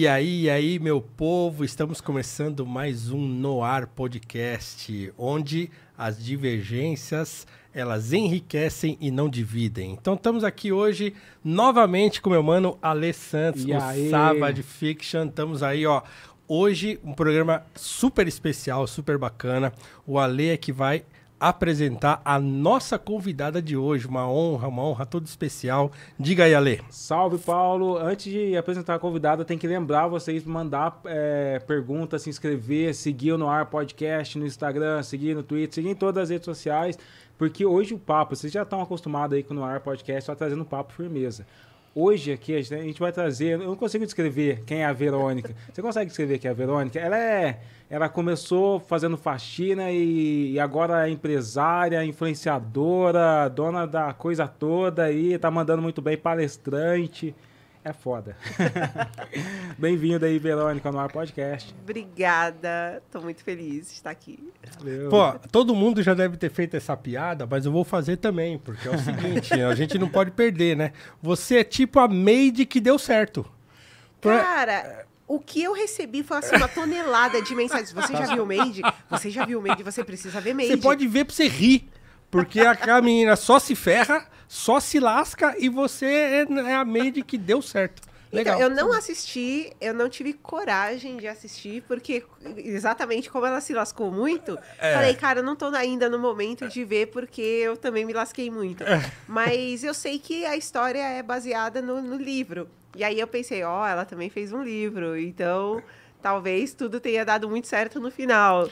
E aí, e aí, meu povo, estamos começando mais um Noar Podcast, onde as divergências elas enriquecem e não dividem. Então estamos aqui hoje novamente com meu mano Ale Santos, e o Saba de Fiction. Estamos aí, ó. Hoje um programa super especial, super bacana. O Ale é que vai apresentar a nossa convidada de hoje. Uma honra, uma honra toda especial. Diga aí, Ale. Salve, Paulo. Antes de apresentar a convidada, tem que lembrar vocês mandar é, perguntas, se inscrever, seguir no Ar Podcast, no Instagram, seguir no Twitter, seguir em todas as redes sociais. Porque hoje o papo, vocês já estão acostumados aí com o Ar Podcast, só trazendo papo firmeza. Hoje aqui a gente vai trazer. Eu não consigo descrever quem é a Verônica. Você consegue descrever quem é a Verônica? Ela é. Ela começou fazendo faxina e, e agora é empresária, influenciadora, dona da coisa toda aí, tá mandando muito bem, palestrante é foda. Bem-vindo aí, Verônica, no Ar Podcast. Obrigada, tô muito feliz de estar aqui. Valeu. Pô, todo mundo já deve ter feito essa piada, mas eu vou fazer também, porque é o seguinte, a gente não pode perder, né? Você é tipo a Maid que deu certo. Cara, o que eu recebi foi assim, uma tonelada de mensagens. Você já viu Made? Você já viu Made? Você precisa ver Made. Você pode ver pra você rir, porque a menina só se ferra só se lasca e você é, é a de que deu certo. Então, Legal. Então, eu não assisti, eu não tive coragem de assistir, porque exatamente como ela se lascou muito, é. falei, cara, eu não tô ainda no momento de ver, porque eu também me lasquei muito. É. Mas eu sei que a história é baseada no, no livro. E aí eu pensei, ó, oh, ela também fez um livro, então talvez tudo tenha dado muito certo no final.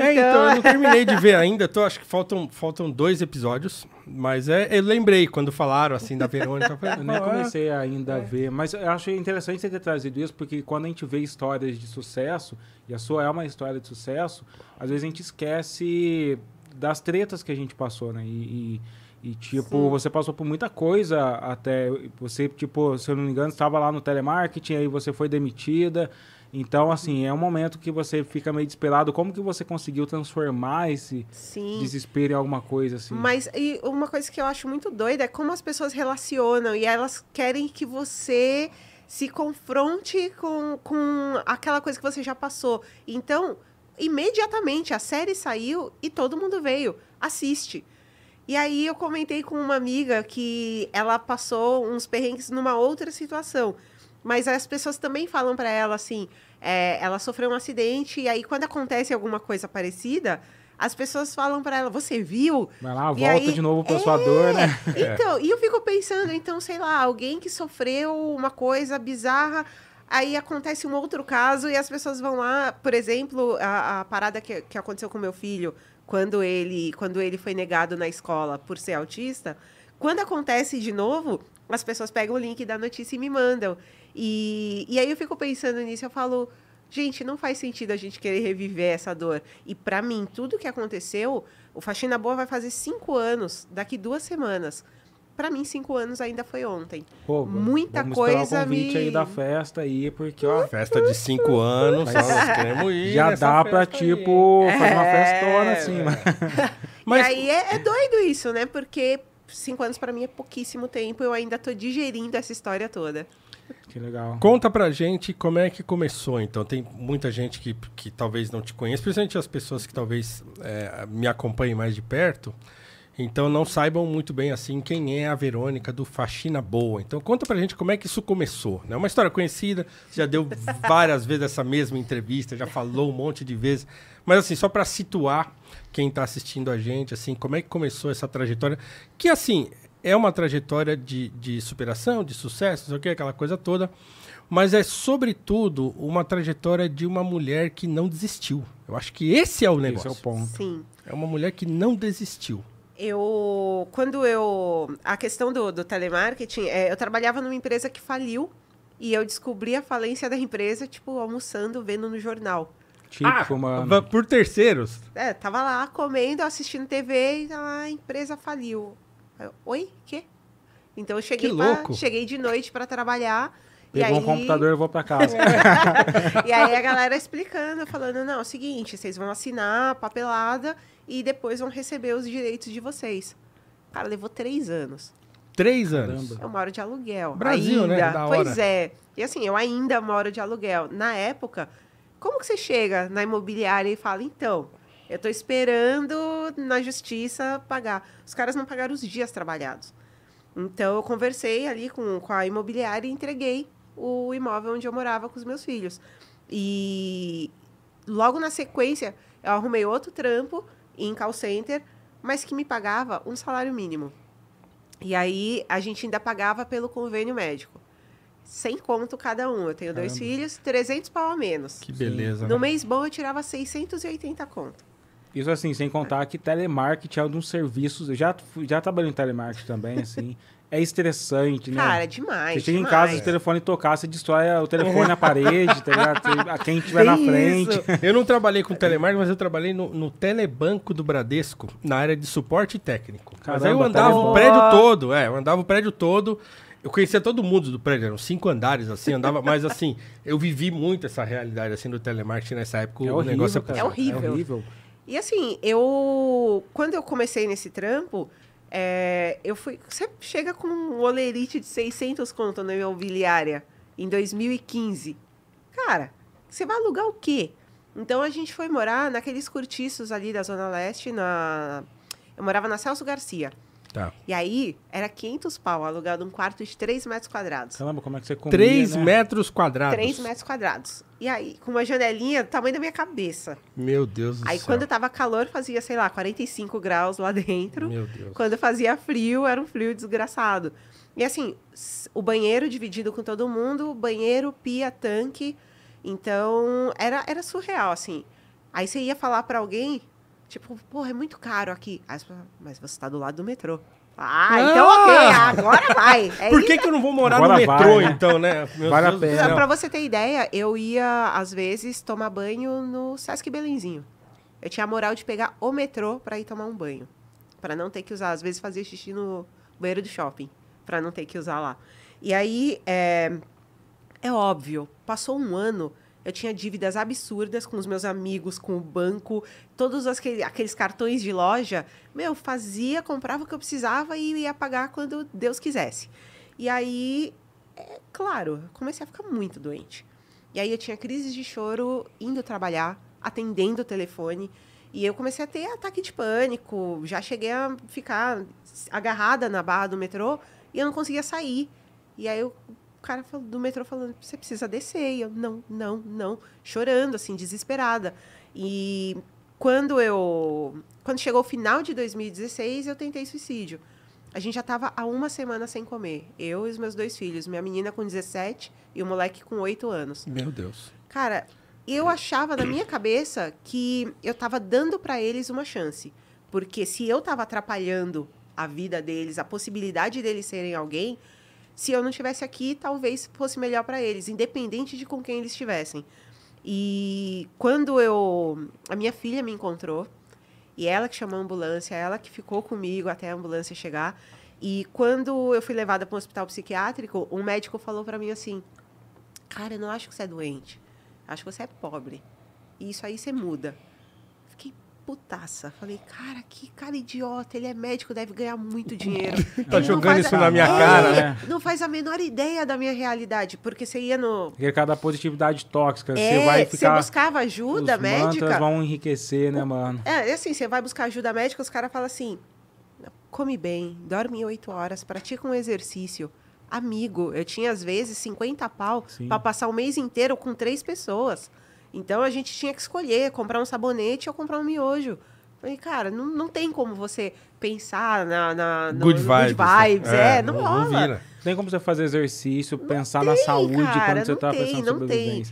É, então... É, então eu não é. terminei de ver ainda, tô, acho que faltam, faltam dois episódios, mas é, eu lembrei quando falaram assim da Verônica. Eu nem comecei é. ainda é. a ver, mas eu achei interessante você ter trazido isso, porque quando a gente vê histórias de sucesso, e a sua é uma história de sucesso, às vezes a gente esquece das tretas que a gente passou, né? E, e, e tipo, Sim. você passou por muita coisa até. Você, tipo, se eu não me engano, estava lá no telemarketing, aí você foi demitida. Então, assim, é um momento que você fica meio desesperado. Como que você conseguiu transformar esse Sim. desespero em alguma coisa, assim? Mas e uma coisa que eu acho muito doida é como as pessoas relacionam e elas querem que você se confronte com, com aquela coisa que você já passou. Então, imediatamente a série saiu e todo mundo veio. Assiste. E aí eu comentei com uma amiga que ela passou uns perrengues numa outra situação. Mas as pessoas também falam para ela assim: é, ela sofreu um acidente, e aí quando acontece alguma coisa parecida, as pessoas falam para ela, você viu? Vai lá, e volta aí, de novo pra é, sua dor, né? Então, e eu fico pensando, então, sei lá, alguém que sofreu uma coisa bizarra, aí acontece um outro caso e as pessoas vão lá, por exemplo, a, a parada que, que aconteceu com meu filho, quando ele, quando ele foi negado na escola por ser autista, quando acontece de novo, as pessoas pegam o link da notícia e me mandam. E, e aí eu fico pensando nisso, eu falo, gente, não faz sentido a gente querer reviver essa dor. E para mim, tudo que aconteceu, o Faxina Boa vai fazer cinco anos daqui duas semanas para mim, cinco anos ainda foi ontem. Pô, Muita vamos coisa. O convite me... aí da festa aí, porque ó. Festa de cinco anos, nós queremos ir. Já dá pra, tipo, fazer uma festona é. assim. É. Mas... mas... E aí é, é, doido isso, né? Porque cinco anos para mim é pouquíssimo tempo, eu ainda tô digerindo essa história toda. Que legal. Conta pra gente como é que começou, então. Tem muita gente que, que talvez não te conheça, principalmente as pessoas que talvez é, me acompanhem mais de perto. Então não saibam muito bem assim quem é a Verônica do Faxina Boa. Então conta pra gente como é que isso começou. É né? uma história conhecida, já deu várias vezes essa mesma entrevista, já falou um monte de vezes. Mas assim, só para situar quem está assistindo a gente, assim, como é que começou essa trajetória? Que assim, é uma trajetória de, de superação, de sucesso, sei o que, aquela coisa toda. Mas é, sobretudo, uma trajetória de uma mulher que não desistiu. Eu acho que esse é o negócio. Esse é o ponto. Sim. É uma mulher que não desistiu. Eu, quando eu. A questão do, do telemarketing, é, eu trabalhava numa empresa que faliu e eu descobri a falência da empresa, tipo, almoçando, vendo no jornal. Tipo, ah, mano. Ah, por terceiros? É, tava lá comendo, assistindo TV e ah, a empresa faliu. Oi? Quê? Então eu cheguei, pra- cheguei de noite para trabalhar. e Pegou aí... um computador e vou para casa. e aí a galera explicando, falando, não, é o seguinte, vocês vão assinar a papelada e depois vão receber os direitos de vocês. Cara, levou três anos. Três anos. Caramba. Eu moro de aluguel. Brasil, né? ainda. hora. Pois é. E assim, eu ainda moro de aluguel. Na época, como que você chega na imobiliária e fala, então, eu estou esperando na justiça pagar. Os caras não pagaram os dias trabalhados. Então eu conversei ali com, com a imobiliária e entreguei o imóvel onde eu morava com os meus filhos. E logo na sequência, eu arrumei outro trampo em call center, mas que me pagava um salário mínimo. E aí a gente ainda pagava pelo convênio médico. Sem conto cada um. Eu tenho Caramba. dois filhos, 300 pau a menos. Que beleza. Né? No né? mês bom eu tirava 680 conto. Isso assim, sem contar que telemarketing é um dos serviços. Eu já, já trabalhei em telemarketing também, assim. é estressante, né? Cara, é demais. Você chega demais. em casa, o telefone tocar, você destrói o telefone na parede, tá ligado? Quem estiver na frente. Eu não trabalhei com telemarketing, mas eu trabalhei no, no, telebanco do Bradesco, na área de suporte técnico. Caramba, mas aí eu andava telebanco. o prédio todo, é, eu andava o prédio todo. Eu conhecia todo mundo do prédio, eram cinco andares, assim, andava, mas assim, eu vivi muito essa realidade, assim, do telemarketing nessa época. É horrível, negócio é, é horrível. É horrível. E assim, eu. Quando eu comecei nesse trampo, é, eu fui. Você chega com um olerite de 600 conto na imobiliária em 2015. Cara, você vai alugar o quê? Então a gente foi morar naqueles cortiços ali da Zona Leste, na. Eu morava na Celso Garcia. Tá. E aí, era 500 pau, alugado um quarto de 3 metros quadrados. Caramba, como é que você comia, 3 né? metros quadrados? 3 metros quadrados. E aí, com uma janelinha do tamanho da minha cabeça. Meu Deus do aí, céu. Aí, quando tava calor, fazia, sei lá, 45 graus lá dentro. Meu Deus. Quando fazia frio, era um frio desgraçado. E assim, o banheiro dividido com todo mundo, banheiro, pia, tanque. Então, era, era surreal, assim. Aí você ia falar para alguém, Tipo, porra, é muito caro aqui. Aí, mas você tá do lado do metrô. Ah, então ah, então ok, agora vai. É Por que, que eu não vou morar agora no metrô, vai, né? então, né? Meus vale Deus a pena. Pra você ter ideia, eu ia, às vezes, tomar banho no Sesc Belenzinho. Eu tinha a moral de pegar o metrô pra ir tomar um banho. Pra não ter que usar. Às vezes, fazia xixi no banheiro do shopping. Pra não ter que usar lá. E aí, é, é óbvio, passou um ano eu tinha dívidas absurdas com os meus amigos, com o banco, todos aqueles, aqueles cartões de loja. Meu, fazia, comprava o que eu precisava e ia pagar quando Deus quisesse. E aí, é, claro, comecei a ficar muito doente. E aí eu tinha crises de choro indo trabalhar, atendendo o telefone. E eu comecei a ter ataque de pânico, já cheguei a ficar agarrada na barra do metrô e eu não conseguia sair. E aí eu cara do metrô falando, você precisa descer. E eu, não, não, não. Chorando, assim, desesperada. E quando eu... Quando chegou o final de 2016, eu tentei suicídio. A gente já estava há uma semana sem comer. Eu e os meus dois filhos. Minha menina com 17 e o moleque com 8 anos. Meu Deus. Cara, eu achava na minha cabeça que eu estava dando para eles uma chance. Porque se eu estava atrapalhando a vida deles, a possibilidade deles serem alguém, se eu não estivesse aqui, talvez fosse melhor para eles, independente de com quem eles estivessem. E quando eu. A minha filha me encontrou, e ela que chamou a ambulância, ela que ficou comigo até a ambulância chegar. E quando eu fui levada para um hospital psiquiátrico, um médico falou para mim assim: Cara, eu não acho que você é doente, acho que você é pobre. E isso aí você muda putaça. Falei, cara, que cara idiota, ele é médico, deve ganhar muito dinheiro. tá ele jogando isso a... na minha ele cara, né? Não faz a menor ideia da minha realidade, porque você ia no. Porque é cada positividade tóxica, é, você vai ficar. Você buscava ajuda os médica. vão enriquecer, né, mano? É, é, assim, você vai buscar ajuda médica, os caras falam assim: come bem, dorme oito horas, pratica um exercício amigo. Eu tinha, às vezes, 50 pau para passar o mês inteiro com três pessoas. Então a gente tinha que escolher, comprar um sabonete ou comprar um miojo. Falei, cara, não, não tem como você pensar na, na good, no, vibes, good né? vibes. É, é não, não rola. Não vira. Tem como você fazer exercício, não pensar tem, na saúde cara, quando você está pensando sobre tem.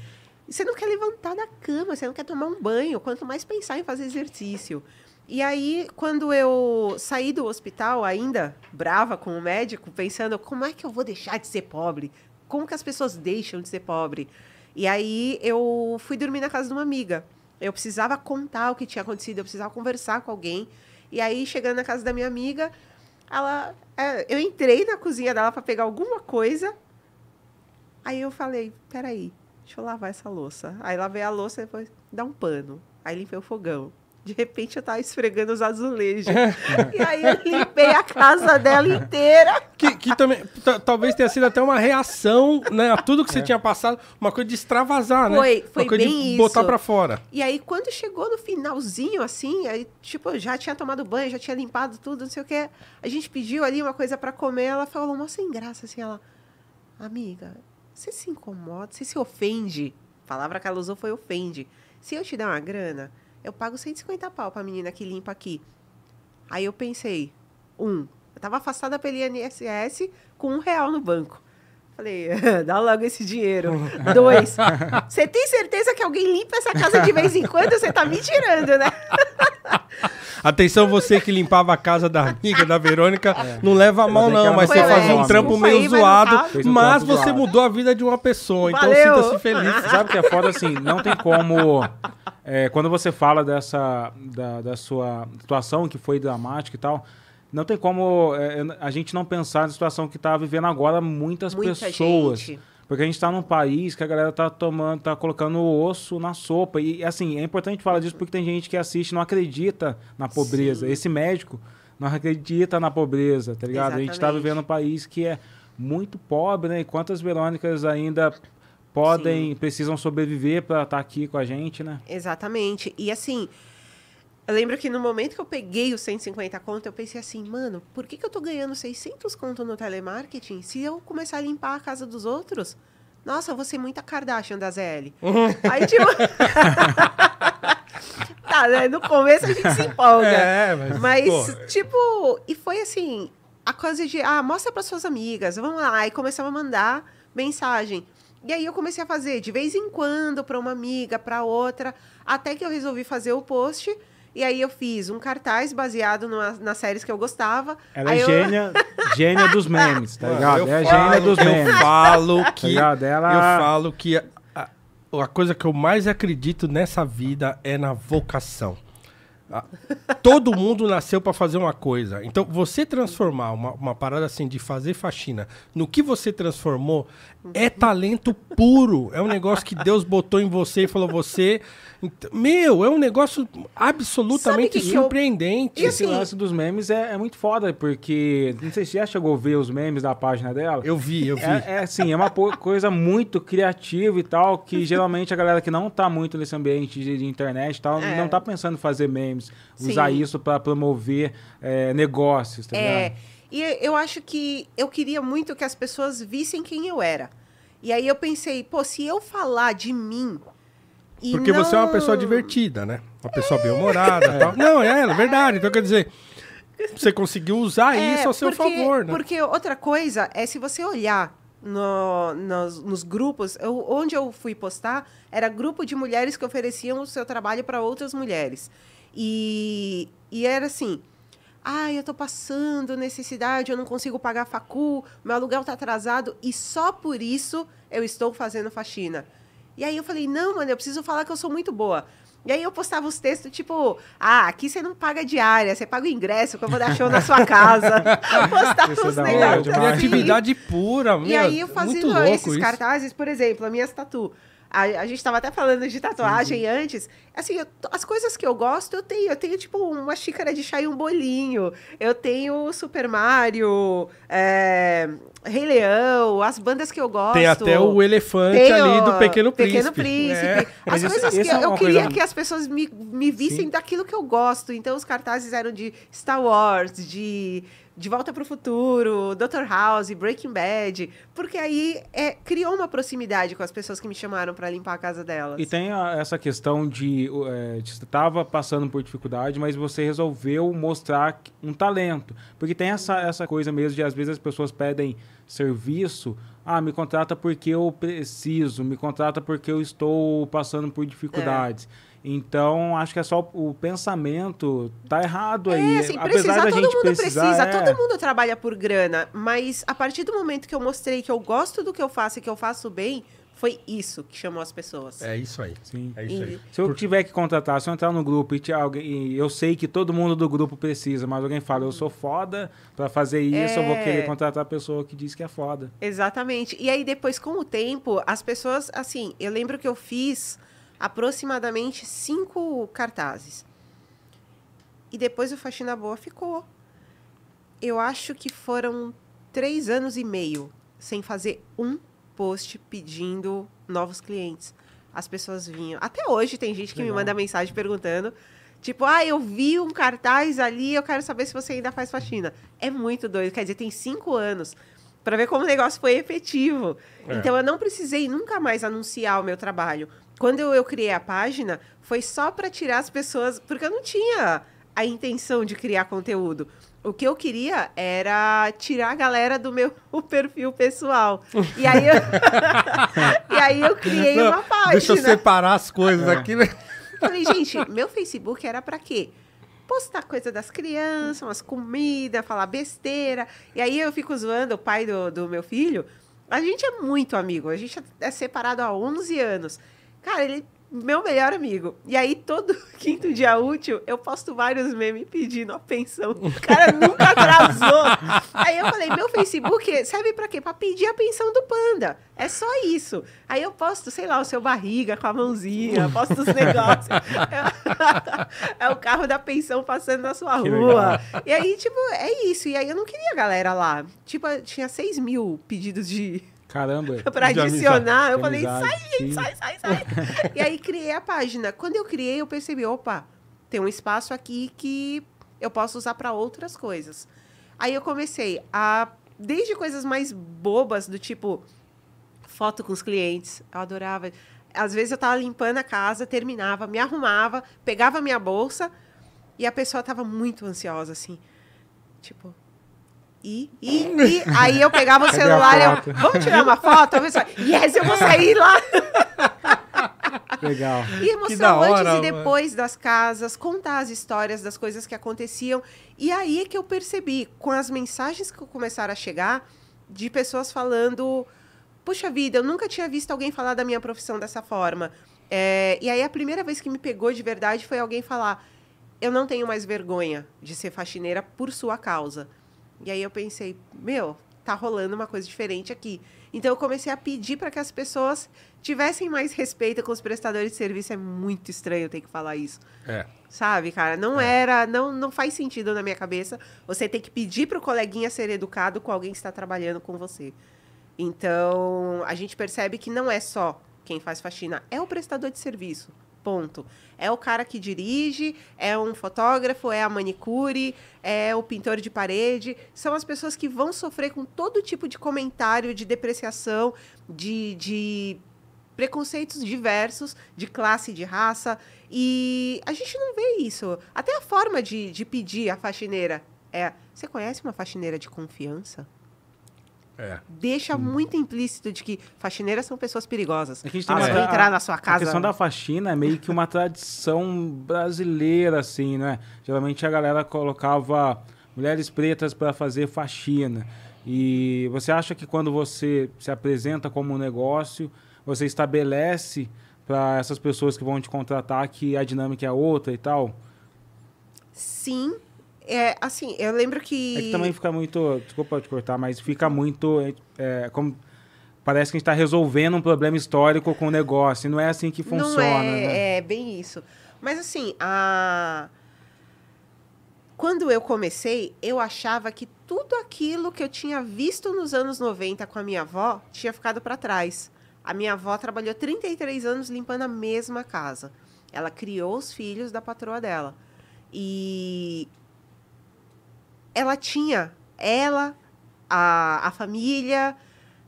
Você não quer levantar da cama, você não quer tomar um banho, quanto mais pensar em fazer exercício. E aí, quando eu saí do hospital, ainda brava com o médico, pensando como é que eu vou deixar de ser pobre? Como que as pessoas deixam de ser pobre? E aí eu fui dormir na casa de uma amiga. Eu precisava contar o que tinha acontecido, eu precisava conversar com alguém. E aí, chegando na casa da minha amiga, ela, é, eu entrei na cozinha dela para pegar alguma coisa. Aí eu falei: peraí, deixa eu lavar essa louça. Aí lavei a louça e depois dá um pano. Aí limpei o fogão. De repente eu tava esfregando os azulejos. É. E aí eu limpei a casa dela inteira. Que, que também talvez tenha sido até uma reação né, a tudo que é. você tinha passado, uma coisa de extravasar, foi, né? Foi, foi bem isso. Botar para fora. E aí quando chegou no finalzinho, assim, aí, tipo, já tinha tomado banho, já tinha limpado tudo, não sei o que. A gente pediu ali uma coisa para comer, ela falou, nossa, sem graça, assim, ela, amiga, você se incomoda, você se ofende. A palavra que ela usou foi ofende. Se eu te der uma grana eu pago 150 pau pra menina que limpa aqui. Aí eu pensei, um, eu tava afastada pelo INSS com um real no banco. Falei, dá logo esse dinheiro. Dois, você tem certeza que alguém limpa essa casa de vez em quando? Você tá me tirando, né? Atenção, você que limpava a casa da amiga, da Verônica, é. não leva a mal, não, mas você fazia um trampo meio aí, zoado, mas, um mas você zoado. mudou a vida de uma pessoa, então Valeu. então sinta-se feliz. Sabe que é foda assim, não tem como é, quando você fala dessa da, da sua situação que foi dramática e tal, não tem como é, a gente não pensar na situação que está vivendo agora muitas Muita pessoas. Gente. Porque a gente está num país que a galera está tomando, está colocando osso na sopa. E assim, é importante falar disso porque tem gente que assiste e não acredita na pobreza. Sim. Esse médico não acredita na pobreza, tá ligado? Exatamente. A gente está vivendo um país que é muito pobre, né? E quantas Verônicas ainda podem, Sim. precisam sobreviver para estar tá aqui com a gente, né? Exatamente. E assim, eu lembro que no momento que eu peguei os 150 conto, eu pensei assim, mano, por que, que eu tô ganhando 600 conto no telemarketing se eu começar a limpar a casa dos outros? Nossa, eu vou ser muita Kardashian da ZL. Uhum. Aí, tipo... tá, né? No começo a gente se empolga. É, é mas... Mas, tipo... E foi assim, a coisa de... Ah, mostra para suas amigas, vamos lá. Aí começava a mandar mensagem. E aí eu comecei a fazer de vez em quando para uma amiga, para outra, até que eu resolvi fazer o post. E aí eu fiz um cartaz baseado numa, nas séries que eu gostava. Ela é aí é eu... gênia, gênia dos memes, tá ligado? Eu é falo, gênia dos memes. Eu falo tá que tá Ela... eu falo que a, a, a coisa que eu mais acredito nessa vida é na vocação. Todo mundo nasceu para fazer uma coisa. Então, você transformar uma, uma, parada assim de fazer faxina no que você transformou é talento puro. É um negócio que Deus botou em você e falou você. Então, meu, é um negócio absolutamente surpreendente. Eu... Esse assim... lance dos memes é, é, muito foda, porque. Não sei se já chegou a ver os memes da página dela. Eu vi, eu vi. É, é assim, é uma coisa muito criativa e tal, que geralmente a galera que não tá muito nesse ambiente de, de internet e tal, é. não tá pensando em fazer memes, sim. usar isso para promover é, negócios, tá é, ligado? E eu acho que eu queria muito que as pessoas vissem quem eu era. E aí eu pensei, pô, se eu falar de mim. Porque não... você é uma pessoa divertida, né? Uma pessoa é. bem-humorada é. Não, é, é verdade. Então quer dizer, você conseguiu usar é, isso a seu porque, favor, né? Porque outra coisa é se você olhar no, nos, nos, grupos, eu, onde eu fui postar, era grupo de mulheres que ofereciam o seu trabalho para outras mulheres. E, e era assim, ah, eu tô passando necessidade, eu não consigo pagar a facu, meu aluguel tá atrasado e só por isso eu estou fazendo faxina. E aí eu falei, não, mano, eu preciso falar que eu sou muito boa. E aí eu postava os textos, tipo, ah, aqui você não paga diária, você paga o ingresso, que eu vou dar show na sua casa. postava é os negócios. É assim. Criatividade pura, meu, E aí eu é fazia esses isso. cartazes, por exemplo, a minha tatu. A, a gente estava até falando de tatuagem uhum. antes. Assim, eu, as coisas que eu gosto, eu tenho. Eu tenho, tipo, uma xícara de chá e um bolinho. Eu tenho Super Mario, é, Rei Leão, as bandas que eu gosto. Tem até o elefante tenho, ali do Pequeno Príncipe. Pequeno Príncipe. É, as Mas coisas isso, que é eu, queria coisa... que as pessoas me, me vissem Sim. daquilo que eu gosto. Então, os cartazes eram de Star Wars, de de Volta para o Futuro, Dr. House, Breaking Bad, porque aí é, criou uma proximidade com as pessoas que me chamaram para limpar a casa delas. E tem a, essa questão de é, você estava passando por dificuldade, mas você resolveu mostrar um talento, porque tem essa, essa coisa mesmo de às vezes as pessoas pedem serviço, ah, me contrata porque eu preciso, me contrata porque eu estou passando por dificuldades. É. Então, acho que é só o pensamento tá errado é, aí. Assim, precisar, Apesar da todo mundo precisa, é... todo mundo trabalha por grana, mas a partir do momento que eu mostrei que eu gosto do que eu faço e que eu faço bem, foi isso que chamou as pessoas. É isso aí. Sim. É isso aí. Se eu tiver que contratar, se eu entrar no grupo e, alguém, e, eu sei que todo mundo do grupo precisa, mas alguém fala, eu sou foda para fazer isso, é... eu vou é. querer contratar a pessoa que diz que é foda. Exatamente. E aí depois, com o tempo, as pessoas, assim, eu lembro que eu fiz aproximadamente cinco cartazes. E depois o Faxina Boa ficou. Eu acho que foram três anos e meio sem fazer um post pedindo novos clientes. As pessoas vinham. Até hoje tem gente que Legal. me manda mensagem perguntando. Tipo, ah, eu vi um cartaz ali, eu quero saber se você ainda faz faxina. É muito doido. Quer dizer, tem cinco anos para ver como o negócio foi efetivo. É. Então eu não precisei nunca mais anunciar o meu trabalho. Quando eu, eu criei a página, foi só para tirar as pessoas, porque eu não tinha a intenção de criar conteúdo. O que eu queria era tirar a galera do meu perfil pessoal. E aí eu, e aí eu criei não, uma página. Deixa eu separar as coisas é. aqui. Né? Falei, gente, meu Facebook era para quê? postar coisa das crianças, umas comidas, falar besteira. E aí eu fico zoando o pai do, do meu filho. A gente é muito amigo, a gente é separado há 11 anos. Cara, ele meu melhor amigo. E aí, todo quinto dia útil, eu posto vários memes pedindo a pensão. O cara nunca atrasou. aí eu falei, meu Facebook serve para quê? Para pedir a pensão do panda. É só isso. Aí eu posto, sei lá, o seu barriga com a mãozinha, posto os negócios. é o carro da pensão passando na sua que rua. Legal. E aí, tipo, é isso. E aí eu não queria a galera lá. Tipo, tinha 6 mil pedidos de Caramba. pra adicionar. eu falei, amizade, sai, sim. sai, sai, sai. e aí criei a página. Quando eu criei, eu percebi, opa, tem um espaço aqui que eu posso usar para outras coisas. Aí eu comecei a desde coisas mais bobas do tipo foto com os clientes. Eu adorava. Às vezes eu tava limpando a casa, terminava, me arrumava, pegava minha bolsa e a pessoa tava muito ansiosa assim. Tipo, e, e, Aí eu pegava o celular e eu, vamos tirar uma foto? Eu pensava, yes, eu vou sair lá. Legal. E mostrar antes e depois das casas, contar as histórias das coisas que aconteciam. E aí é que eu percebi, com as mensagens que começaram a chegar, de pessoas falando: Puxa vida, eu nunca tinha visto alguém falar da minha profissão dessa forma. É, e aí a primeira vez que me pegou de verdade foi alguém falar: Eu não tenho mais vergonha de ser faxineira por sua causa. E aí eu pensei, meu, tá rolando uma coisa diferente aqui. Então eu comecei a pedir para que as pessoas tivessem mais respeito com os prestadores de serviço. É muito estranho eu ter que falar isso. É. Sabe, cara? Não é. era, não, não faz sentido na minha cabeça. Você tem que pedir para o coleguinha ser educado com alguém que está trabalhando com você. Então a gente percebe que não é só quem faz faxina, é o prestador de serviço. Ponto. É o cara que dirige, é um fotógrafo, é a manicure, é o pintor de parede. São as pessoas que vão sofrer com todo tipo de comentário, de depreciação, de, de preconceitos diversos, de classe, de raça. E a gente não vê isso. Até a forma de, de pedir a faxineira. É, você conhece uma faxineira de confiança? É. Deixa hum. muito implícito de que faxineiras são pessoas perigosas. É que a gente tem uma... entrar na sua casa. A questão da faxina é meio que uma tradição brasileira, assim, né? Geralmente a galera colocava mulheres pretas para fazer faxina. E você acha que quando você se apresenta como um negócio, você estabelece para essas pessoas que vão te contratar que a dinâmica é outra e tal? Sim, é, assim, eu lembro que. É que também fica muito. Desculpa te cortar, mas fica muito. É, é como parece que a gente está resolvendo um problema histórico com o negócio. E não é assim que funciona. Não é, né? é bem isso. Mas assim, a... quando eu comecei, eu achava que tudo aquilo que eu tinha visto nos anos 90 com a minha avó tinha ficado para trás. A minha avó trabalhou 33 anos limpando a mesma casa. Ela criou os filhos da patroa dela. E ela tinha, ela, a, a família,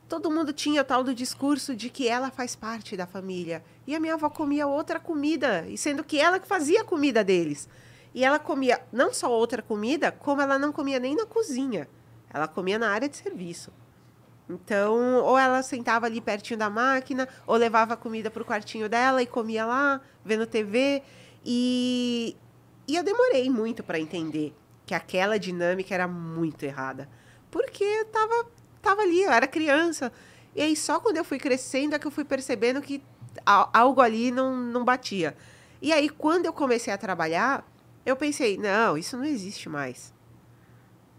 todo mundo tinha o tal do discurso de que ela faz parte da família. E a minha avó comia outra comida, e sendo que ela que fazia a comida deles. E ela comia não só outra comida, como ela não comia nem na cozinha. Ela comia na área de serviço. Então, ou ela sentava ali pertinho da máquina, ou levava a comida para o quartinho dela e comia lá, vendo TV. E, e eu demorei muito para entender que aquela dinâmica era muito errada. Porque eu tava, tava ali, eu era criança. E aí só quando eu fui crescendo é que eu fui percebendo que algo ali não, não batia. E aí quando eu comecei a trabalhar, eu pensei, não, isso não existe mais.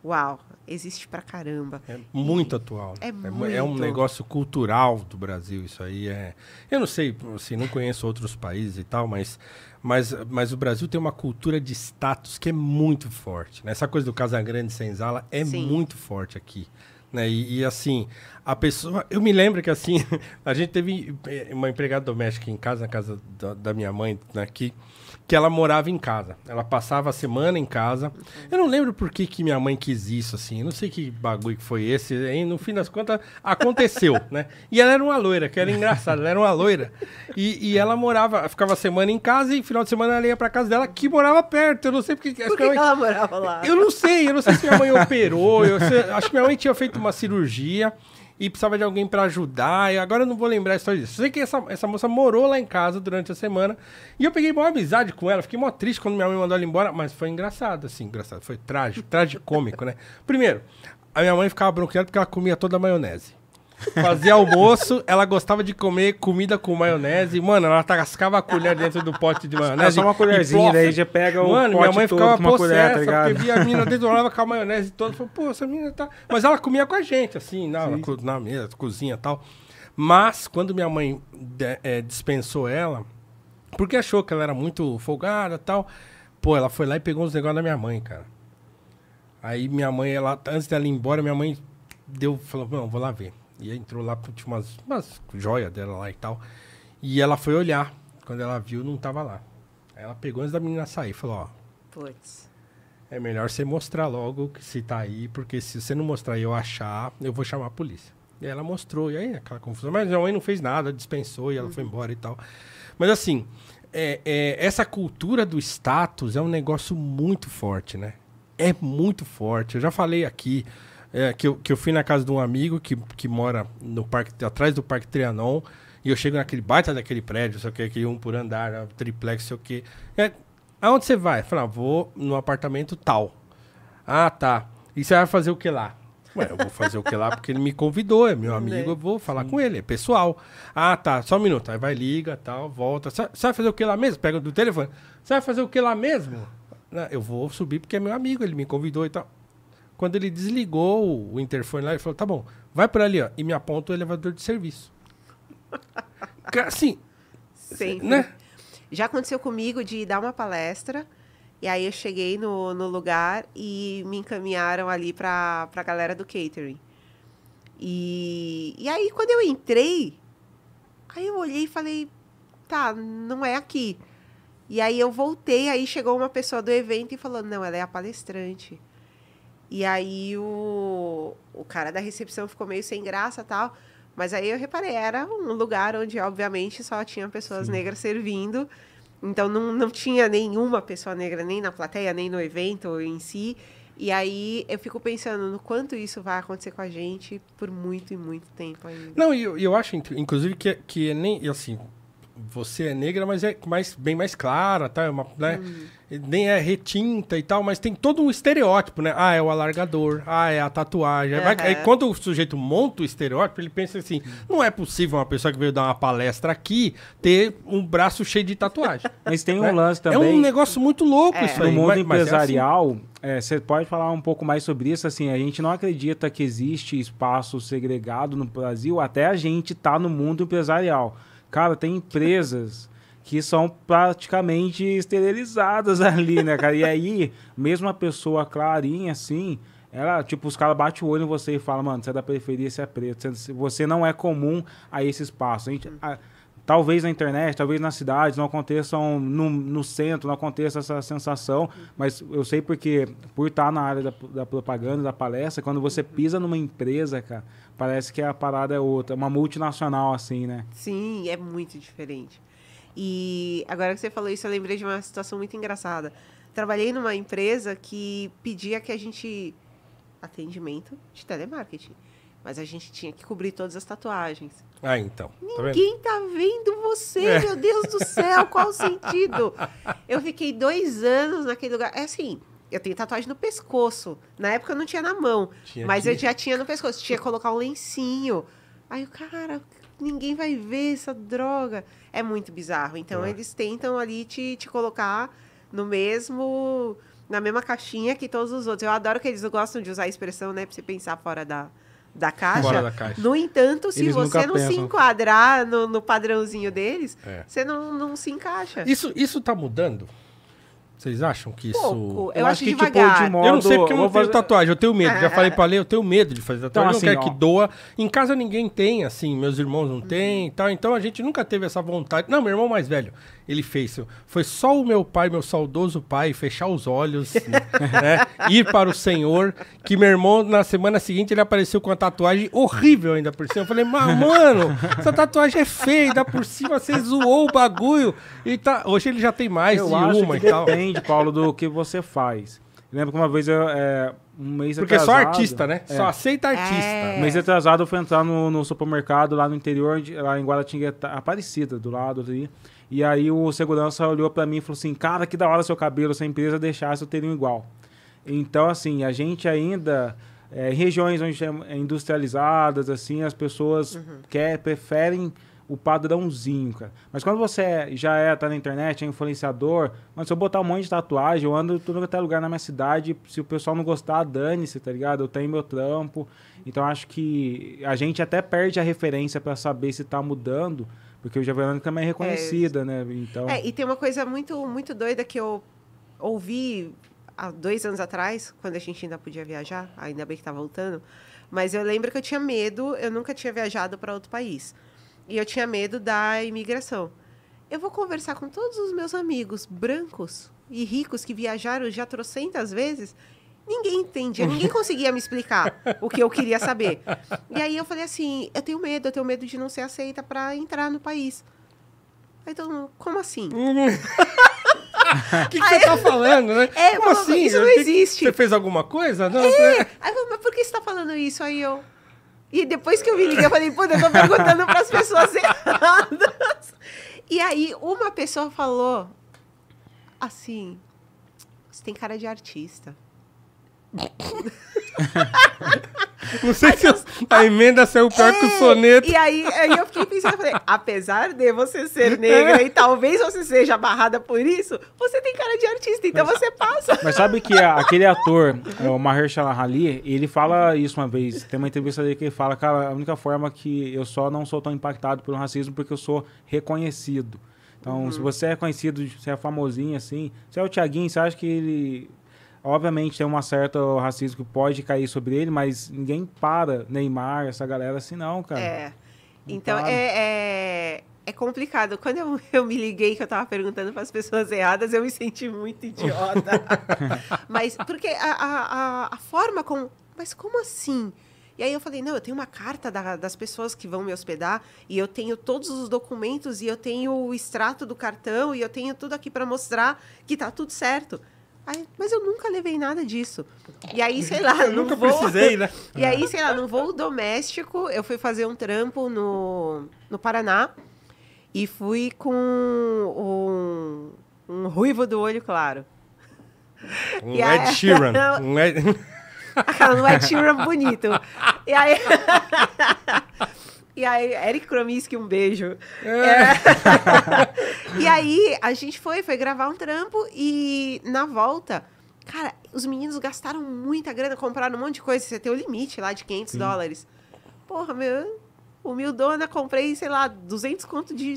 Uau, existe pra caramba. É muito e atual. É, é, é muito... é, um negócio cultural do Brasil, isso aí é. Eu não sei, assim, não conheço outros países e tal, mas mas, mas o Brasil tem uma cultura de status que é muito forte. Né? Essa coisa do grande sem sala é Sim. muito forte aqui. Né? E, e, assim, a pessoa. Eu me lembro que assim, a gente teve eh, uma empregada doméstica em casa, na casa da, da minha mãe, né? que ela morava em casa. Ela passava a semana em casa. Eu não lembro por que, que minha mãe quis isso, assim. Eu não sei que bagulho que foi esse. E no fim das contas, aconteceu, né? E ela era uma loira, que era engraçada. Ela era uma loira. E, e ela morava, ficava a semana em casa e final de semana ela ia pra casa dela, que morava perto. Eu não sei porque. Por que, mãe... ela morava lá? Eu não sei. Eu não sei se minha mãe operou. Eu sei, acho que minha mãe tinha feito uma cirurgia e precisava de alguém para ajudar. E agora eu não vou lembrar a história disso. Sei que essa, essa moça morou lá em casa durante a semana e eu peguei uma amizade com ela. Fiquei mó triste quando minha mãe mandou ela embora, mas foi engraçado, assim, engraçado. Foi trágico, tragicômico, né? Primeiro, a minha mãe ficava bronqueada porque ela comia toda a maionese. Fazia almoço, ela gostava de comer comida com maionese. Mano, ela tascava a colher dentro do pote de maionese. Era só uma colherzinha, daí já pega o Mano, minha mãe ficava tá possessa, tá porque via a menina detonava com a maionese toda. Falou, pô, essa menina tá... Mas ela comia com a gente, assim, na, na mesa, cozinha e tal. Mas, quando minha mãe de, é, dispensou ela, porque achou que ela era muito folgada e tal, pô, ela foi lá e pegou uns negócios da minha mãe, cara. Aí minha mãe, ela, antes dela ir embora, minha mãe deu, falou, não, vou lá ver. E entrou lá, tinha umas, umas joias dela lá e tal. E ela foi olhar. Quando ela viu, não tava lá. ela pegou antes da menina sair e falou, ó. Puts. É melhor você mostrar logo que se tá aí, porque se você não mostrar e eu achar, eu vou chamar a polícia. E ela mostrou, e aí aquela confusão. Mas a mãe não fez nada, dispensou e ela uhum. foi embora e tal. Mas assim, é, é, essa cultura do status é um negócio muito forte, né? É muito forte. Eu já falei aqui, é, que, eu, que eu fui na casa de um amigo que, que mora no parque, atrás do Parque Trianon, e eu chego naquele baita daquele prédio, sei o que, aquele um por andar, né, triplex, sei o que. É, aonde você vai? Falar, ah, vou no apartamento tal. Ah, tá. E você vai fazer o que lá? Ué, eu vou fazer o que lá porque ele me convidou, é meu né? amigo, eu vou falar Sim. com ele, é pessoal. Ah, tá, só um minuto. Aí vai, liga, tal, volta. Você vai fazer o que lá mesmo? Pega do telefone. Você vai fazer o que lá mesmo? Né, eu vou subir porque é meu amigo, ele me convidou e tal. Quando ele desligou o interfone lá, ele falou: tá bom, vai por ali, ó, e me aponta o elevador de serviço. assim. Sempre. Né? Já aconteceu comigo de dar uma palestra. E aí eu cheguei no, no lugar e me encaminharam ali para a galera do catering. E, e aí quando eu entrei, aí eu olhei e falei, tá, não é aqui. E aí eu voltei, aí chegou uma pessoa do evento e falou, não, ela é a palestrante. E aí o, o cara da recepção ficou meio sem graça tal. Mas aí eu reparei, era um lugar onde, obviamente, só tinha pessoas Sim. negras servindo. Então não, não tinha nenhuma pessoa negra, nem na plateia, nem no evento em si. E aí eu fico pensando no quanto isso vai acontecer com a gente por muito e muito tempo ainda. Não, e eu, eu acho, inclusive, que, que nem. Assim, você é negra, mas é mais, bem mais clara, tá? É uma, né? hum. Nem é retinta e tal, mas tem todo um estereótipo, né? Ah, é o alargador, ah, é a tatuagem. Uhum. Aí quando o sujeito monta o estereótipo, ele pensa assim: não é possível uma pessoa que veio dar uma palestra aqui ter um braço cheio de tatuagem. Mas tem um né? lance também. É um negócio muito louco é. isso aí. No mundo é empresarial, você é assim. é, pode falar um pouco mais sobre isso? Assim, a gente não acredita que existe espaço segregado no Brasil, até a gente tá no mundo empresarial. Cara, tem empresas que são praticamente esterilizadas ali, né, cara? E aí, mesmo a pessoa clarinha, assim, ela, tipo, os caras batem o olho em você e falam, mano, você é da periferia, você é preto, você não é comum a esse espaço. A gente, a, talvez na internet, talvez nas cidades, não aconteça no, no centro, não aconteça essa sensação, mas eu sei porque, por estar na área da, da propaganda, da palestra, quando você pisa numa empresa, cara, Parece que a parada é outra, uma multinacional assim, né? Sim, é muito diferente. E agora que você falou isso, eu lembrei de uma situação muito engraçada. Trabalhei numa empresa que pedia que a gente atendimento de telemarketing, mas a gente tinha que cobrir todas as tatuagens. Ah, então. Ninguém tá vendo, tá vendo você, é. meu Deus do céu, qual o sentido? Eu fiquei dois anos naquele lugar. É assim, eu tenho tatuagem no pescoço. Na época eu não tinha na mão, tinha mas aqui. eu já tinha no pescoço. Tinha que colocar um lencinho. Aí o cara, ninguém vai ver essa droga. É muito bizarro. Então é. eles tentam ali te, te colocar no mesmo. na mesma caixinha que todos os outros. Eu adoro que eles gostam de usar a expressão, né? Pra você pensar fora da, da, caixa. Fora da caixa. No entanto, se eles você não pensam. se enquadrar no, no padrãozinho deles, é. você não, não se encaixa. Isso, isso tá mudando? Vocês acham que isso. Eu, eu acho, que, tipo, devagar. tipo, de modo. Eu não sei porque eu não fazer... tenho tatuagem, eu tenho medo. Já é, falei é. pra ler, eu tenho medo de fazer tatuagem. Então, assim, eu não assim, quero ó. que doa. Em casa ninguém tem, assim, meus irmãos não uhum. têm e tal. Então a gente nunca teve essa vontade. Não, meu irmão mais velho ele fez. Foi só o meu pai, meu saudoso pai, fechar os olhos, né, ir para o Senhor, que meu irmão, na semana seguinte, ele apareceu com uma tatuagem horrível ainda por cima. Eu falei, mas mano, essa tatuagem é feia, ainda por cima você zoou o bagulho. E tá... Hoje ele já tem mais eu de uma e tal. Depende, Paulo, do que você faz. Lembra lembro que uma vez eu, é, um mês Porque é atrasado, só artista, né? É. Só aceita artista. É. Um mês atrasado eu fui entrar no, no supermercado lá no interior, lá em Guaratinguetá, Aparecida, do lado ali. E aí o segurança olhou para mim e falou assim: Cara, que da hora seu cabelo, se a empresa deixasse, eu teria um igual. Então, assim, a gente ainda. É, em regiões onde é, é industrializadas, assim, as pessoas uhum. quer, preferem o padrãozinho, cara. Mas quando você já é, tá na internet, é influenciador, mas se eu botar um monte de tatuagem, eu ando tudo até lugar na minha cidade, se o pessoal não gostar, dane-se, tá ligado? Eu tenho meu trampo. Então acho que a gente até perde a referência para saber se tá mudando, porque o Javelânica é mais é, reconhecida, é, né? Então... É, e tem uma coisa muito, muito doida que eu ouvi há dois anos atrás, quando a gente ainda podia viajar, ainda bem que tá voltando, mas eu lembro que eu tinha medo, eu nunca tinha viajado para outro país. E eu tinha medo da imigração. Eu vou conversar com todos os meus amigos brancos e ricos que viajaram já trocentas vezes Ninguém entendia, ninguém conseguia me explicar o que eu queria saber. E aí eu falei assim: eu tenho medo, eu tenho medo de não ser aceita para entrar no país. Aí todo mundo, como assim? O que, que você tá falando, né? É, Como assim? Isso não existe. Você fez alguma coisa? Não, é. é. Aí, mas por que você tá falando isso? Aí eu. E depois que eu me liguei, eu falei, puta, eu tô perguntando pras pessoas erradas. E aí, uma pessoa falou assim: você tem cara de artista. Não sei aí se eu, a emenda saiu pior é, que o é, soneto. E aí, aí eu fiquei pensando, falei, apesar de você ser é. negra é. e talvez você seja barrada por isso, você tem cara de artista, então mas, você passa. Mas sabe que a, aquele ator, é, o Mahershala Ali, ele fala isso uma vez, tem uma entrevista dele que ele fala, cara, a única forma que eu só não sou tão impactado pelo racismo porque eu sou reconhecido. Então, uhum. se você é conhecido, se é famosinho assim, se é o Tiaguinho, você acha que ele Obviamente tem uma certa racismo que pode cair sobre ele, mas ninguém para Neymar, essa galera assim não, cara. É. então é, é, é, complicado. Quando eu, eu me liguei que eu estava perguntando para as pessoas erradas, eu me senti muito idiota. mas porque a, a, a forma como. Mas como assim? E aí eu falei, não, eu tenho uma carta da, das pessoas que vão me hospedar e eu tenho todos os documentos e eu tenho o extrato do cartão e eu tenho tudo aqui para mostrar que tá tudo certo. Aí, mas eu nunca levei nada disso. E aí, sei lá, eu nunca precisei, né? E aí, sei lá, no voo doméstico, eu fui fazer um trampo no, no Paraná e fui com um, um ruivo do olho claro. Um e Ed aí, Sheeran. Um Ed... Ed Sheeran bonito. E aí... E aí, Eric Krominski, um beijo. É. e aí, a gente foi, foi gravar um trampo e na volta, cara, os meninos gastaram muita grana, compraram um monte de coisa. Você tem o limite lá de 500 Sim. dólares. Porra, meu, humildona, comprei, sei lá, 200 conto de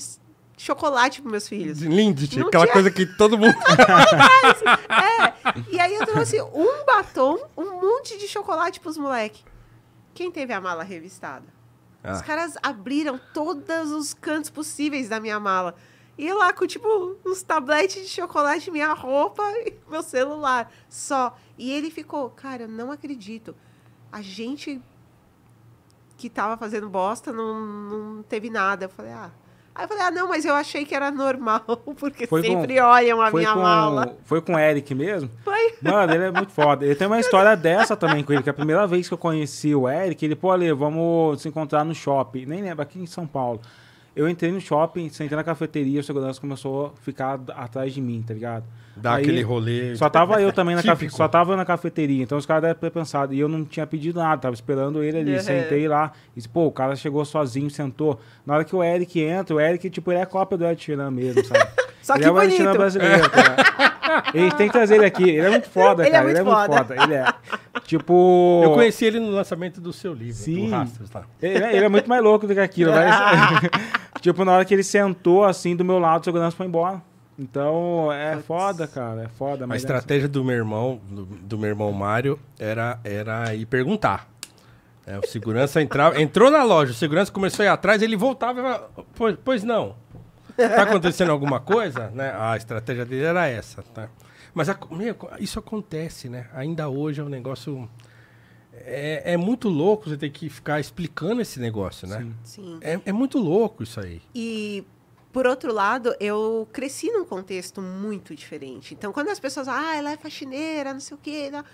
chocolate para meus filhos. Lindt, tipo, aquela tinha... coisa que todo mundo. é. E aí eu trouxe um batom, um monte de chocolate para os moleques. Quem teve a mala revistada? Ah. Os caras abriram todos os cantos possíveis da minha mala. E lá com, tipo, uns tabletes de chocolate, minha roupa e meu celular. Só. E ele ficou, cara, eu não acredito. A gente que tava fazendo bosta não, não teve nada. Eu falei, ah, Aí eu falei, ah, não, mas eu achei que era normal, porque foi sempre com, olham a minha com, mala. Foi com o Eric mesmo? Foi. Mano, ele é muito foda. Ele tem uma história dessa também com ele, que é a primeira vez que eu conheci o Eric, ele, pô, ali, vamos se encontrar no shopping. Nem lembro, aqui em São Paulo. Eu entrei no shopping, sentei na cafeteria, o segurança começou a ficar atrás de mim, tá ligado? Dá Aí, aquele rolê. Só tava eu também na cafeteria. Só tava na cafeteria. Então os caras devem pré-pensados. E eu não tinha pedido nada, tava esperando ele ali. Uhum. Sentei lá. E, pô, o cara chegou sozinho, sentou. Na hora que o Eric entra, o Eric, tipo, ele é cópia do eric Sheeran mesmo, sabe? Só ele que é o Ed brasileiro, cara. Tá ele tem que trazer ele aqui. Ele é muito foda, ele é cara. É muito ele é muito foda. foda. Ele é. Tipo. Eu conheci ele no lançamento do seu livro, Sim. do Rastros, tá? Ele é, ele é muito mais louco do que aquilo, mas. Tipo, na hora que ele sentou assim do meu lado, o segurança foi embora. Então, é foda, cara, é foda. a estratégia é assim. do meu irmão, do, do, meu irmão Mário, era, era ir perguntar. É, o segurança entrava, entrou na loja, o segurança começou a ir atrás, ele voltava e falava, pois, pois não. Tá acontecendo alguma coisa? Né? A estratégia dele era essa, tá? Mas a, meu, isso acontece, né? Ainda hoje é um negócio é, é, muito louco você ter que ficar explicando esse negócio, né? Sim. Sim. É, é, muito louco isso aí. E, por outro lado, eu cresci num contexto muito diferente. Então, quando as pessoas falam, ah, ela é faxineira, não sei o quê. Não... Né?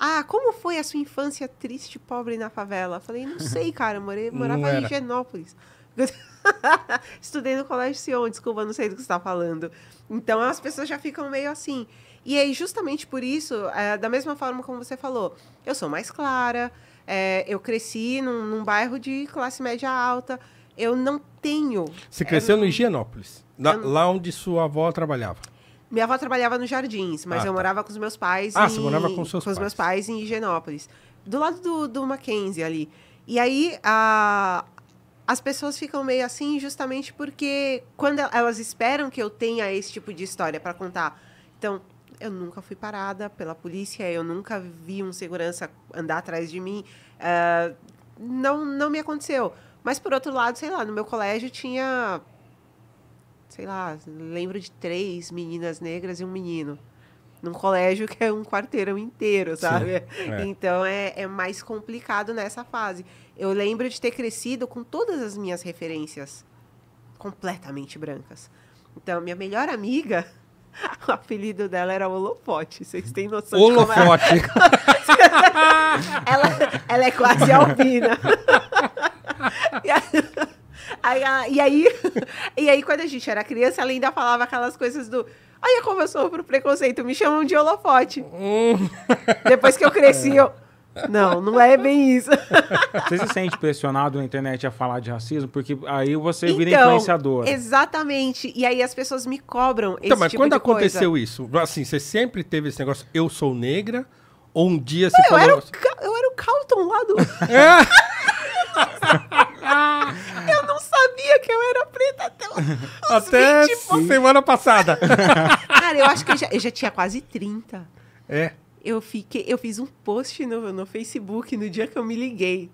Ah, como foi a sua infância triste, pobre na favela? Eu falei, não sei, cara, eu morei, morava em Genópolis. Estudei no Colégio Sion, desculpa, não sei do que você está falando. Então, as pessoas já ficam meio assim. E aí, justamente por isso, é, da mesma forma como você falou, eu sou mais clara, é, eu cresci num, num, bairro de classe média alta, eu não tenho. Você cresceu é, no Higienópolis, lá, lá onde sua avó trabalhava? Minha avó trabalhava nos jardins, mas ah, eu tá. morava com os meus pais. Ah, em, você morava com seus com pais? os meus pais em Higienópolis, do lado do, do Mackenzie ali. E aí, a, as pessoas ficam meio assim justamente porque quando elas esperam que eu tenha esse tipo de história para contar. Então, eu nunca fui parada pela polícia, eu nunca vi um segurança andar atrás de mim. Uh, não, não me aconteceu. Mas, por outro lado, sei lá, no meu colégio tinha. Sei lá, lembro de três meninas negras e um menino. Num colégio que é um quarteirão inteiro, sabe? É. Então é, é mais complicado nessa fase. Eu lembro de ter crescido com todas as minhas referências completamente brancas. Então, minha melhor amiga o apelido dela era Holofote. Vocês têm noção Holofote. de como ela... ela... ela é quase albina. e aí... E aí, e aí, quando a gente era criança, ela ainda falava aquelas coisas do. Olha como eu pro preconceito, me chamam de holofote. Hum. Depois que eu cresci, eu. Não, não é bem isso. Você se sente pressionado na internet a falar de racismo? Porque aí você então, vira influenciador. Exatamente. E aí as pessoas me cobram esse então, mas tipo quando aconteceu isso? Assim, você sempre teve esse negócio, eu sou negra, ou um dia você eu falou... Era assim- eu era o Calton lá do... É. eu não sabia que eu era preta até os Até 20, semana passada. Cara, eu acho que eu já, eu já tinha quase 30. É eu fiquei, eu fiz um post no, no Facebook no dia que eu me liguei.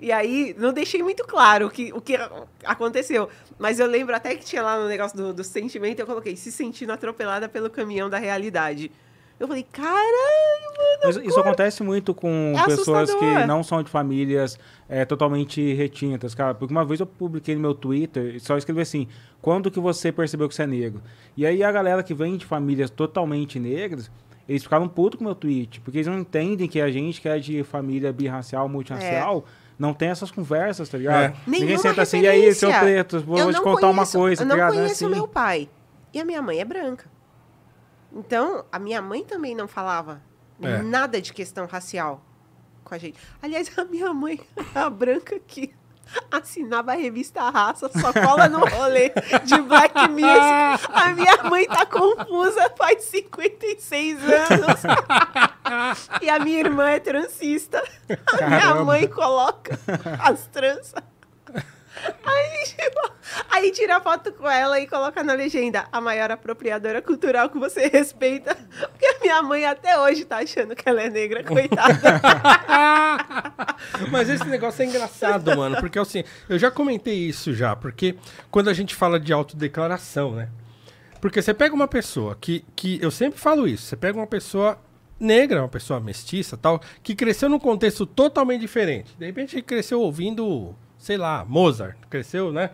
E aí, não deixei muito claro o que, o que aconteceu. Mas eu lembro até que tinha lá no negócio do, do sentimento, eu coloquei, se sentindo atropelada pelo caminhão da realidade. Eu falei, caralho, mano. Mas isso cor... acontece muito com é pessoas assustador. que não são de famílias é, totalmente retintas, cara. Porque uma vez eu publiquei no meu Twitter e só escrevi assim: quando que você percebeu que você é negro? E aí a galera que vem de famílias totalmente negras eles ficavam putos com o meu tweet, porque eles não entendem que a gente que é de família birracial, multirracial, é. não tem essas conversas, tá ligado? É. Ninguém senta assim, e aí, seu preto, vou eu te contar conheço, uma coisa, eu tá ligado? Eu não é conheço o assim. meu pai, e a minha mãe é branca. Então, a minha mãe também não falava é. nada de questão racial com a gente. Aliás, a minha mãe, é a branca aqui... assinava a revista Raça, só cola no rolê de Black Music. A minha mãe tá confusa faz 56 anos. E a minha irmã é transista. A minha mãe coloca as tranças. Aí, tipo, aí tira foto com ela e coloca na legenda a maior apropriadora cultural que você respeita. Porque a minha mãe até hoje tá achando que ela é negra, coitada. Mas esse negócio é engraçado, mano. Porque assim, eu já comentei isso já. Porque quando a gente fala de autodeclaração, né? Porque você pega uma pessoa que, que. Eu sempre falo isso. Você pega uma pessoa negra, uma pessoa mestiça tal, que cresceu num contexto totalmente diferente. De repente cresceu ouvindo sei lá, Mozart, cresceu, né?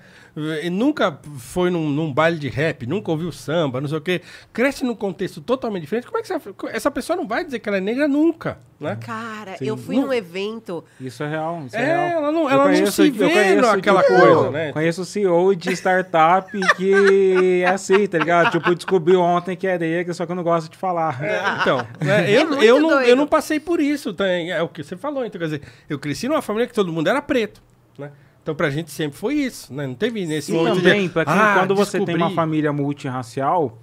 E nunca foi num, num, baile de rap, nunca ouviu samba, não sei o quê. Cresce num contexto totalmente diferente. Como é que você, essa pessoa não vai dizer que ela é negra nunca, né? Cara, Sim. eu fui não. num evento. Isso é real, isso é, é real. Ela não, ela conheço, não se vê aquela tipo, coisa, né? Conheço o CEO de startup que é assim, tá ligado? Tipo, descobri ontem que é negra, só que eu não gosto de falar. É, então, né? É eu, é eu, não, eu não passei por isso. Tem, tá? é o que você falou, então quer dizer, eu cresci numa família que todo mundo era preto né? Então, pra gente sempre foi isso, né? Não teve nesse momento também, de... ah, quando descobri... você tem uma família multirracial,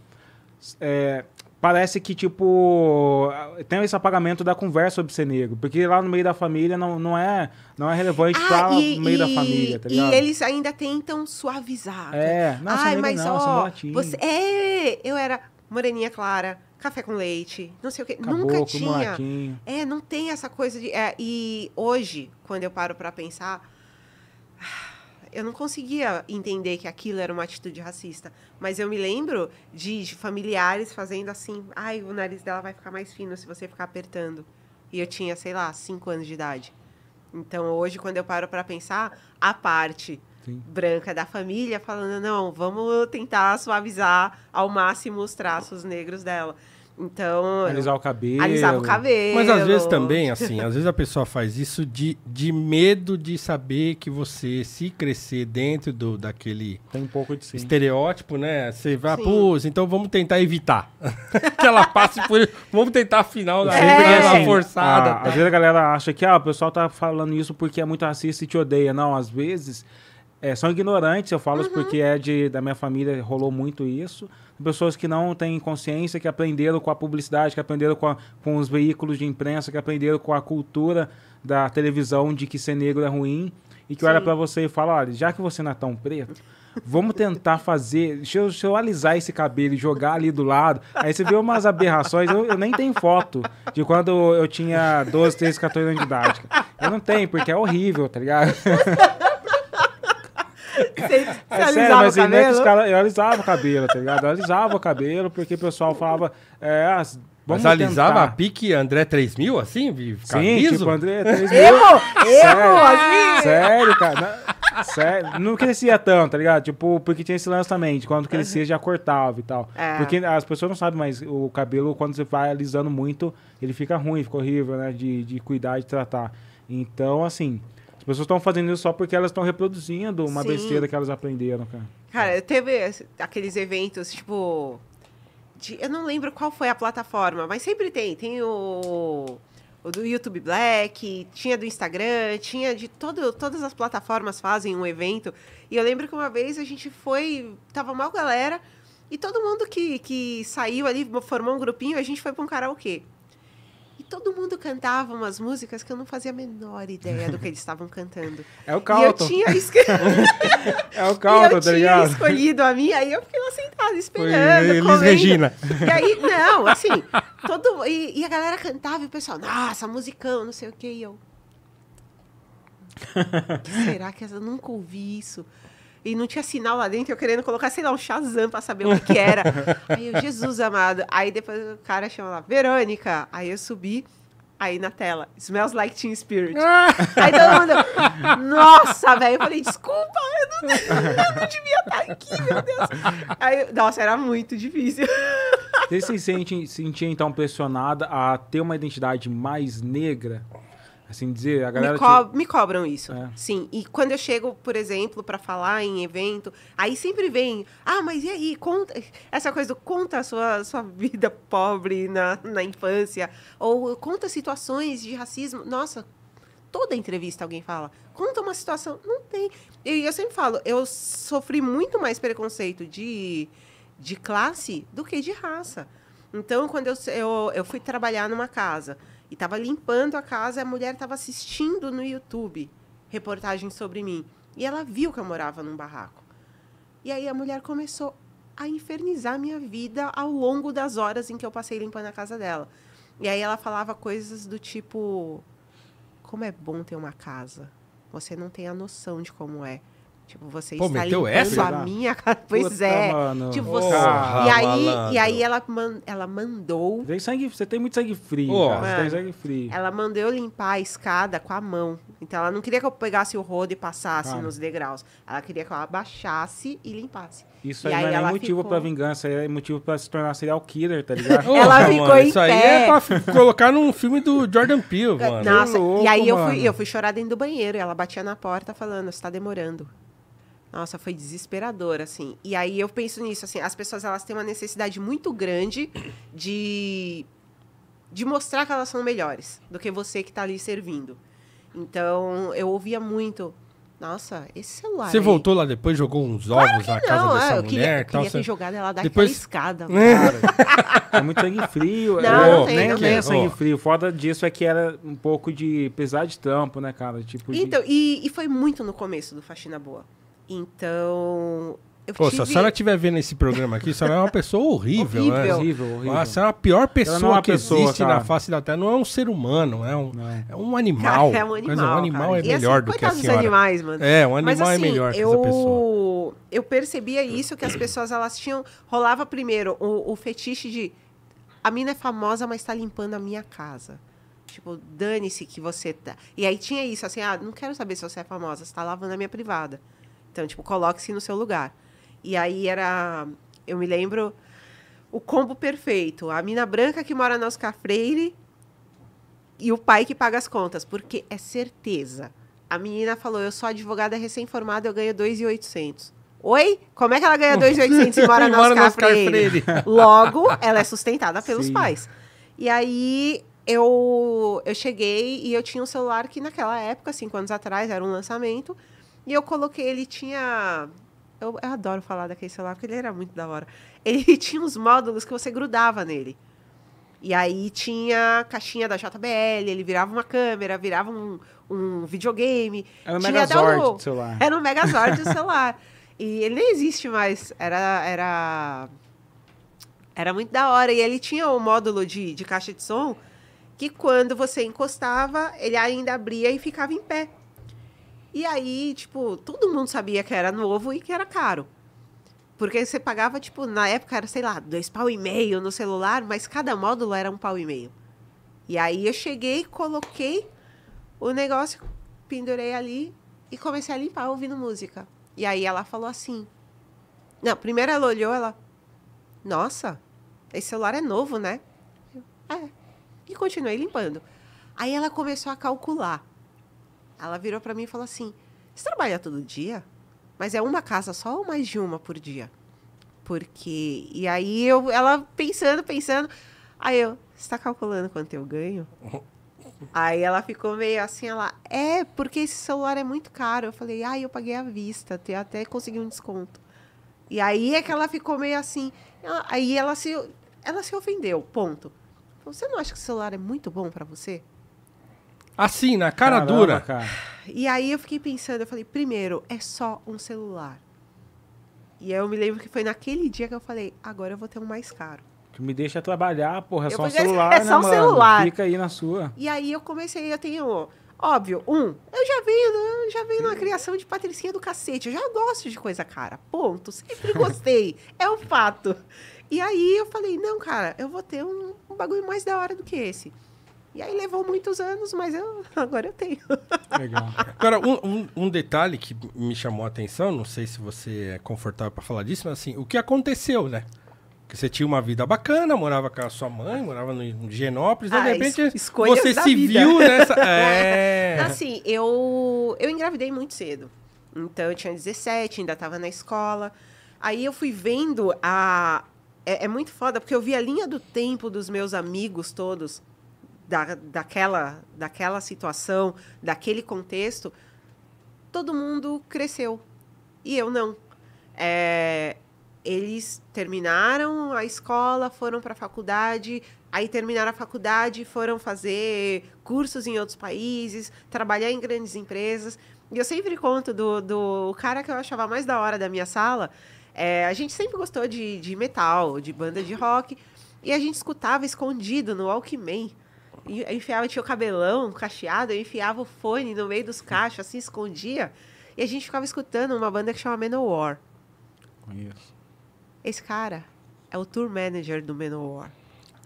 é, parece que, tipo, tem esse apagamento da conversa sobre ser negro. Porque lá no meio da família não, não, é, não é relevante ah, pra e, no meio e, da família, tá ligado? E eles ainda tentam suavizar. É, não, né? Ai, mas não, é ó, você... É, eu era moreninha clara, café com leite, não sei o que Nunca tinha. É, não tem essa coisa de... É, e hoje, quando eu paro pra pensar eu não conseguia entender que aquilo era uma atitude racista. Mas eu me lembro de, de, familiares fazendo assim: ai, o nariz dela vai ficar mais fino se você ficar apertando. E eu tinha, sei lá, cinco anos de idade. Então hoje, quando eu paro para pensar, a parte Sim. branca da família falando: não, vamos tentar suavizar ao máximo os traços negros dela. Então. Alisar o cabelo. alisar o cabelo. Mas às vezes também, assim, às vezes a pessoa faz isso de, de medo de saber que você, se crescer dentro do, daquele. Tem um pouco de Estereótipo, né? Você vai, pô, então vamos tentar evitar. que ela passe por. vamos tentar afinal da né? é. Assim, forçada. A, ah, Às vezes a galera acha que, ah, o pessoal tá falando isso porque é muito racista e te odeia. Não, às vezes. É, são ignorantes, eu falo uhum. isso porque é de, da minha família, rolou muito isso pessoas que não têm consciência, que aprenderam com a publicidade, que aprenderam com, a, com os veículos de imprensa, que aprenderam com a cultura da televisão de que ser negro é ruim e que Sim. olha para você e fala, olha, já que você não é tão preto, vamos tentar fazer, deixa eu, deixa eu alisar esse cabelo e jogar ali do lado. Aí você vê umas aberrações, eu, eu nem tenho foto de quando eu tinha 12, 13, 14 anos de idade. Eu não tenho, porque é horrível, tá ligado? Você, você é sério, mas é eu alisava o cabelo, tá ligado? Eu alisava o cabelo, porque o pessoal falava. É, ah, Vamos Mas alisava a pique André 3000, assim? Sim, tipo André 3000. Erro! Erro! Sério, assim? cara. sério. Não crescia tanto, tá ligado? Tipo, porque tinha esse lance também, de quando crescia já cortava e tal. É. Porque as pessoas não sabem, mas o cabelo, quando você vai alisando muito, ele fica ruim, fica horrível, né? De, de cuidar, de tratar. Então, assim... As pessoas estão fazendo isso só porque elas estão reproduzindo uma Sim. besteira que elas aprenderam, cara. Cara, teve aqueles eventos, tipo. De, eu não lembro qual foi a plataforma, mas sempre tem. Tem o, o do YouTube Black, tinha do Instagram, tinha de todo, todas as plataformas fazem um evento. E eu lembro que uma vez a gente foi. Tava mal galera. E todo mundo que, que saiu ali, formou um grupinho, a gente foi pra um karaokê todo mundo cantava umas músicas que eu não fazia a menor ideia do que eles estavam cantando. É o Calton. E eu tinha escolhido. é o Calton, tá Eu tinha escolhido a minha, aí eu fiquei lá sentada esperando. Foi, Liz Regina. E aí, não, assim, todo. E, e, a galera cantava e o pessoal, nossa, musicão, não sei o quê. E eu. será que eu nunca ouvi isso? E não tinha sinal lá dentro, eu querendo colocar, sei lá, um Shazam pra saber o que, que era. aí eu, Jesus amado. Aí depois o cara chama lá, Verônica. Aí eu subi. Aí na tela, smells like Teen Spirit. aí todo mundo, nossa, velho. Eu falei, desculpa, eu não, eu não devia estar tá aqui, meu Deus. Aí, nossa, era muito difícil. Você se sente, sentia então pressionada a ter uma identidade mais negra? Assim dizer, a galera. Me, co te... me cobram isso. É. Sim. E quando eu chego, por exemplo, para falar em evento, aí sempre vem. Ah, mas e aí? Conta. Essa coisa do conta a sua, sua vida pobre na, na infância. Ou conta situações de racismo. Nossa, toda entrevista alguém fala. Conta uma situação. Não tem. E eu, eu sempre falo, eu sofri muito mais preconceito de, de classe do que de raça. Então, quando eu, eu, eu fui trabalhar numa casa e estava limpando a casa e a mulher estava assistindo no YouTube reportagens sobre mim. E ela viu que eu morava num barraco. E aí a mulher começou a infernizar minha vida ao longo das horas em que eu passei limpando a casa dela. E aí ela falava coisas do tipo: Como é bom ter uma casa. Você não tem a noção de como é. Tipo, você Pô, está limpando essa? a minha casa. Pois Puta, é. Mano. Tipo, você... Porra, e, aí, e aí ela, man... ela mandou. sangue... Você tem muito sangue frio. Oh. Mano, tem é. sangue frio. Ela mandou eu limpar a escada com a mão. Então ela não queria que eu pegasse o rodo e passasse nos degraus. Ela queria que eu abaixasse e limpasse. Isso e aí, aí não é motivo ficou... pra vingança, é motivo pra se tornar serial killer, tá ligado? ela ficou mano, em isso é pé. aí é pra colocar num filme do Jordan Peele, mano. Nossa, louco, e aí mano. eu fui, eu fui chorar dentro do banheiro e ela batia na porta falando, você tá demorando. Nossa, foi desesperador, assim. E aí eu penso nisso, assim, as pessoas elas têm uma necessidade muito grande de, de mostrar que elas são melhores do que você que está ali servindo. Então, eu ouvia muito. Nossa, esse celular. Você aí... voltou lá depois, jogou uns ovos claro na casa dessa eu mulher? Queria, eu queria ter jogado ela daquela depois... escada. É. é muito sangue frio. Não, eu, é, não tem, nem, não é sangue frio. Foda disso é que era um pouco de pesar de tampo, né, cara? Tipo então, de... e, e foi muito no começo do Faxina Boa. Então, Pô, tive... se a senhora estiver vendo esse programa aqui, a senhora é uma pessoa horrível, horrível. né? Horrível, horrível. A senhora é a pior pessoa é que pessoa, existe cara. na face da Terra. Não é um ser humano, é um, é, é, é um animal. Cara, é um animal. Mas, um animal cara. é melhor assim, do que a senhora. animais, mano. É, um animal Mas, é assim, é melhor eu... que essa pessoa. Eu percebia isso, que as pessoas, elas tinham... Rolava primeiro o, o fetiche de... A mina é famosa, mas está limpando a minha casa. Tipo, dane-se que você tá... E aí tinha isso, assim, ah, não quero saber se você é famosa, você tá lavando a minha privada. Então, tipo, coloque-se no seu lugar. E aí era. Eu me lembro o combo perfeito. A mina branca que mora na Oscar Freire e o pai que paga as contas. Porque é certeza. A menina falou: Eu sou advogada recém-formada, eu ganho 2,800. Oi? Como é que ela ganha 2,800 e mora na Oscar, na Oscar Freire? Freire? Logo, ela é sustentada pelos Sim. pais. E aí eu, eu cheguei e eu tinha um celular que naquela época, cinco anos atrás, era um lançamento. E eu coloquei, ele tinha. Eu, eu adoro falar daquele celular, porque ele era muito da hora. Ele tinha uns módulos que você grudava nele. E aí tinha caixinha da JBL, ele virava uma câmera, virava um, um videogame. Era um Megazord o... do celular. Era um Megazord do celular. E ele nem existe mais. Era, era, era muito da hora. E ele tinha um módulo de, de caixa de som que quando você encostava, ele ainda abria e ficava em pé. E aí, tipo, todo mundo sabia que era novo e que era caro. Porque você pagava, tipo, na época era, sei lá, dois pau e meio no celular, mas cada módulo era um pau e meio. E aí eu cheguei, coloquei o negócio, pendurei ali e comecei a limpar ouvindo música. E aí ela falou assim. Não, primeiro ela olhou, ela. Nossa, esse celular é novo, né? Eu, é. E continuei limpando. Aí ela começou a calcular. Ela virou para mim e falou assim: Você trabalha todo dia? Mas é uma casa só ou mais de uma por dia? Porque. E aí eu, ela pensando, pensando. Aí eu, você está calculando quanto eu ganho? aí ela ficou meio assim, ela, é, porque esse celular é muito caro. Eu falei, ah, eu paguei à vista, até, até consegui um desconto. E aí é que ela ficou meio assim. Ela, aí ela se, ela se ofendeu, ponto. Você não acha que o celular é muito bom para você? Assim, na cara Caramba, dura. Cara. E aí eu fiquei pensando, eu falei, primeiro, é só um celular. E aí eu me lembro que foi naquele dia que eu falei, agora eu vou ter um mais caro. Tu me deixa trabalhar, porra, é eu só um é celular, É né, só um celular. Fica aí na sua. E aí eu comecei, eu tenho... Óbvio, um, eu já venho, né, eu já venho na criação de Patricinha do cacete. Eu já gosto de coisa cara. Ponto. Sempre gostei. é um fato. E aí eu falei, não, cara, eu vou ter um, um bagulho mais da hora do que esse. E aí levou muitos anos, mas eu agora eu tenho. Legal. Agora, um, um, um detalhe que me chamou a atenção, não sei se você é confortável para falar disso, mas assim, o que aconteceu, né? Que você tinha uma vida bacana, morava com a sua mãe, morava no Genópolis, ah, de repente es você se vida. viu nessa. É... Assim, eu, eu engravidei muito cedo. Então eu tinha 17, ainda estava na escola. Aí eu fui vendo a. É, é muito foda, porque eu vi a linha do tempo dos meus amigos todos da, daquela, daquela situação, daquele contexto, todo mundo cresceu. E eu não. É, eles terminaram a escola, foram para a faculdade, aí terminaram a faculdade, foram fazer cursos em outros países, trabalhar em grandes empresas. E eu sempre conto do, do cara que eu achava mais da hora da minha sala. É, a gente sempre gostou de, de metal, de banda de rock, e a gente escutava escondido no Walkman eu enfiava, tinha o cabelão cacheado, eu enfiava o fone no meio dos cachos, assim, escondia. E a gente ficava escutando uma banda que chama Menowar. Conheço. Esse cara é o tour manager do Menowar.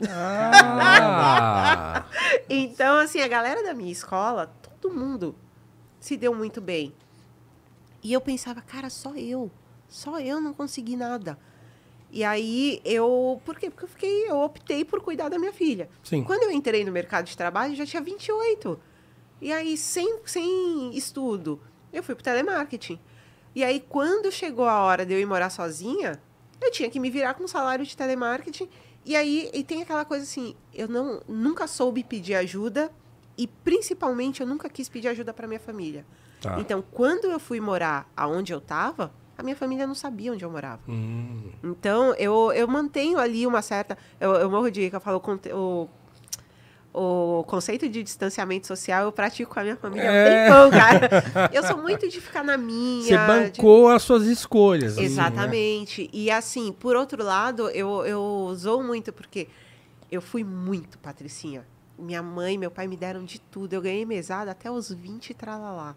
Ah. então, assim, a galera da minha escola, todo mundo se deu muito bem. E eu pensava, cara, só eu. Só eu não consegui nada. E aí eu. Por quê? Porque eu fiquei, eu optei por cuidar da minha filha. Sim. Quando eu entrei no mercado de trabalho, já tinha 28. E aí, sem, sem estudo, eu fui pro telemarketing. E aí, quando chegou a hora de eu ir morar sozinha, eu tinha que me virar com salário de telemarketing. E aí, e tem aquela coisa assim, eu não nunca soube pedir ajuda e principalmente eu nunca quis pedir ajuda para minha família. Tá. Então, quando eu fui morar aonde eu estava a minha família não sabia onde eu morava. Hum. Então, eu, eu mantenho ali uma certa. Eu, eu morro de. Eu falo, o, o conceito de distanciamento social eu pratico com a minha família é. um tempão, cara. Eu sou muito de ficar na minha. Você bancou de... as suas escolhas. Exatamente. Assim, né? E assim, por outro lado, eu, eu usou muito, porque eu fui muito patricinha. Minha mãe, meu pai me deram de tudo. Eu ganhei mesada até os 20 e tralalá.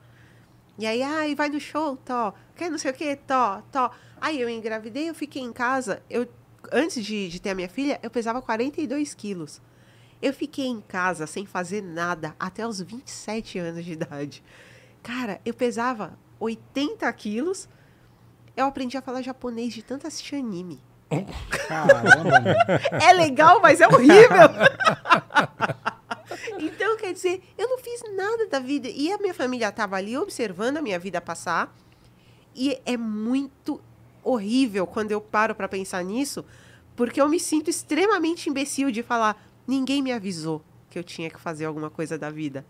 E aí, ai, vai no show, Tó. Quer não sei o quê, Tó, Tó. Aí eu engravidei, eu fiquei em casa. Eu, antes de, de ter a minha filha, eu pesava 42 quilos. Eu fiquei em casa sem fazer nada até os 27 anos de idade. Cara, eu pesava 80 quilos. Eu aprendi a falar japonês de tanto assistir anime. Caramba. é legal, mas é horrível. Então, quer dizer, eu não fiz nada da vida. E a minha família estava ali observando a minha vida passar. E é muito horrível quando eu paro para pensar nisso, porque eu me sinto extremamente imbecil de falar: ninguém me avisou que eu tinha que fazer alguma coisa da vida.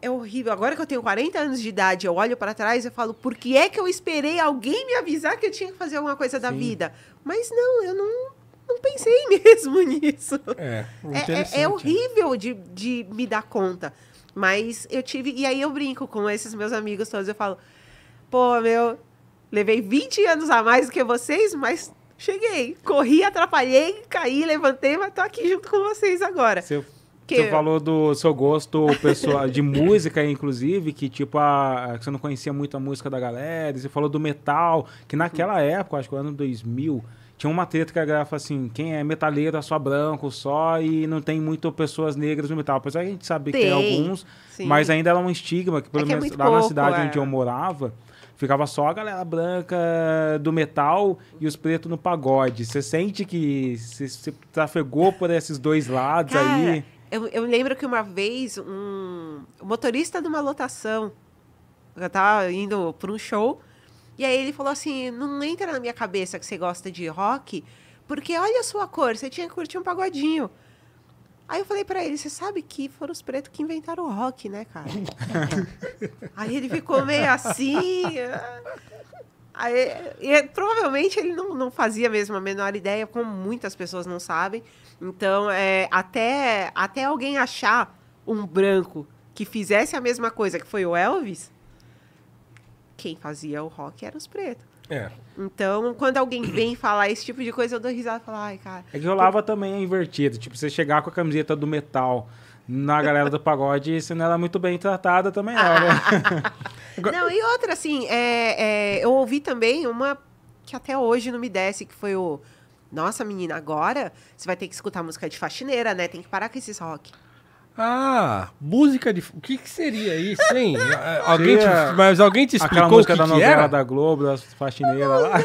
É horrível. Agora que eu tenho 40 anos de idade, eu olho para trás e falo: por que é que eu esperei alguém me avisar que eu tinha que fazer alguma coisa Sim. da vida? Mas não, eu não não pensei mesmo nisso. É, é, é, é horrível de, de me dar conta. Mas eu tive. E aí eu brinco com esses meus amigos todos. Eu falo, pô, meu, levei 20 anos a mais do que vocês, mas cheguei. Corri, atrapalhei, caí, levantei, mas tô aqui junto com vocês agora. Seu, que você eu... falou do seu gosto pessoal de música, inclusive, que tipo, a, que você não conhecia muito a música da galera. Você falou do metal, que naquela época, acho que o ano 2000 tinha uma treta que a galera assim: quem é metaleiro é só branco, só, e não tem muito pessoas negras no metal. Apesar a gente sabe que tem alguns, sim. mas ainda era um estigma, que pelo é, é menos é lá pouco, na cidade é. onde eu morava, ficava só a galera branca do metal e os pretos no pagode. Você sente que você trafegou por esses dois lados Cara, aí? Eu, eu lembro que uma vez um motorista de uma lotação, eu tava indo para um show e aí ele falou assim: não entra na minha cabeça que você gosta de rock, porque olha a sua cor, você tinha que curtir um pagodinho. Aí eu falei para ele, você sabe que foram os pretos que inventaram o rock, né, cara? aí ele ficou meio assim. Ah. Aí, e, é, provavelmente ele não, não fazia mesmo a menor ideia, como muitas pessoas não sabem. Então, é, até, até alguém achar um branco que fizesse a mesma coisa que foi o Elvis, quem fazia o rock eram os pretos. É. Então, quando alguém vem falar esse tipo de coisa, eu dou risada e falo, ai, cara. É que rolava porque... também é invertido. Tipo, você chegar com a camiseta do metal na galera do pagode, se não era muito bem tratada, também era. Né? não, e outra, assim, é, é, eu ouvi também uma que até hoje não me desce, que foi o. Nossa, menina, agora você vai ter que escutar música de faxineira, né? Tem que parar com esses rock. Ah, música de. O que, que seria isso, hein? Ah, alguém te... Mas alguém te explicou Aquela música que da que novela era? da Globo, das faxineiras lá.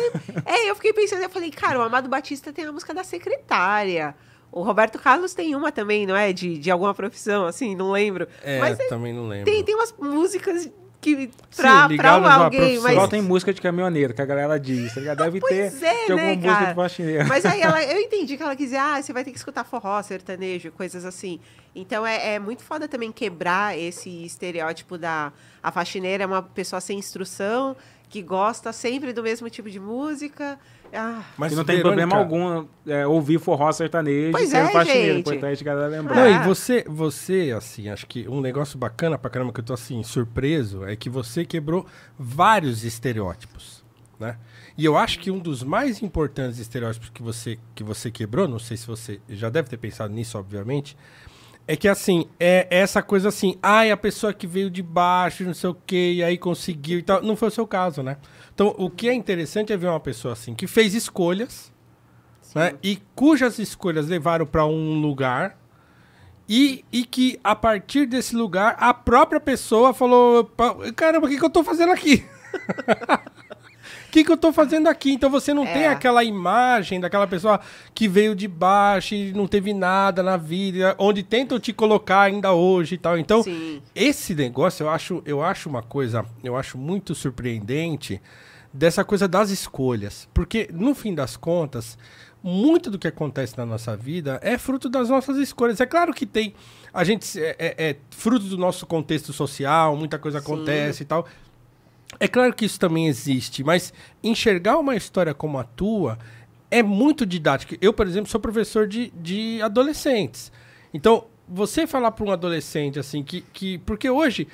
É, eu fiquei pensando, eu falei, cara, o Amado Batista tem a música da secretária. O Roberto Carlos tem uma também, não é? De, de alguma profissão, assim, não lembro. É, Mas, é, também não lembro. Tem, tem umas músicas que pra, Sim, pra alguém. Mas... Só tem música de caminhoneiro, que a galera diz, tá ligado? Deve ter, é, ter né, alguma cara? música de faxineiro. Mas aí ela, eu entendi que ela quis dizer, ah, você vai ter que escutar forró, sertanejo, coisas assim. Então é, é muito foda também quebrar esse estereótipo da a faxineira é uma pessoa sem instrução, que gosta sempre do mesmo tipo de música. Ah. Mas não tem problema algum é, ouvir forró sertanejo pois ser é, faxineiro, importante galera lembrar. Ah. Não, e ah. você, você, assim, acho que um negócio bacana pra caramba que eu tô, assim, surpreso, é que você quebrou vários estereótipos, né? E eu acho que um dos mais importantes estereótipos que você, que você quebrou, não sei se você já deve ter pensado nisso, obviamente, é que assim, é essa coisa assim, ai, a pessoa que veio de baixo, não sei o quê, e aí conseguiu e tal. Não foi o seu caso, né? Então, o que é interessante é ver uma pessoa assim, que fez escolhas, né, Sim. né? E cujas escolhas levaram para um lugar, e, e que a partir desse lugar, a própria pessoa falou: caramba, o que, que eu tô fazendo aqui? que, que eu tô fazendo aqui? Então você não é. tem aquela imagem daquela pessoa que veio de baixo e não teve nada na vida, onde tentam te colocar ainda hoje e tal. Então, Sim. esse negócio eu acho, eu acho uma coisa, eu acho muito surpreendente dessa coisa das escolhas. Porque, no fim das contas, muito do que acontece na nossa vida é fruto das nossas escolhas. É claro que tem. A gente é, é, é fruto do nosso contexto social, muita coisa acontece Sim. e tal. É claro que isso também existe, mas enxergar uma história como a tua é muito didático. Eu, por exemplo, sou professor de, de adolescentes. Então, você falar para um adolescente assim que, que. Porque hoje,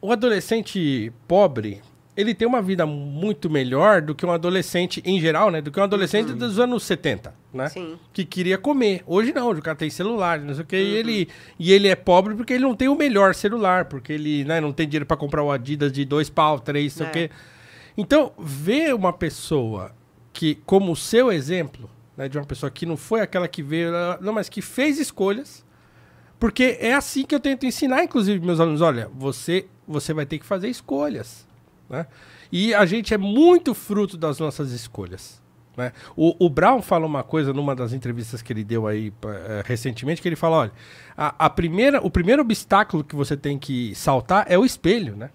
o adolescente pobre, ele tem uma vida muito melhor do que um adolescente em geral, né? Do que um adolescente uhum. dos anos 70, né? Sim. Que queria comer. Hoje não, o cara tem celular, não sei o quê. Uhum. E, ele, e ele é pobre porque ele não tem o melhor celular, porque ele né, não tem dinheiro para comprar o Adidas de dois pau, três, não sei é. o quê. Então, ver uma pessoa que, como o seu exemplo, né, de uma pessoa que não foi aquela que veio, não, mas que fez escolhas, porque é assim que eu tento ensinar, inclusive, meus alunos: olha, você, você vai ter que fazer escolhas. Né? E a gente é muito fruto das nossas escolhas. Né? O, o, Brown fala uma coisa numa das entrevistas que ele deu aí é, recentemente, que ele fala, olha, a, a, primeira, o primeiro obstáculo que você tem que saltar é o espelho, né?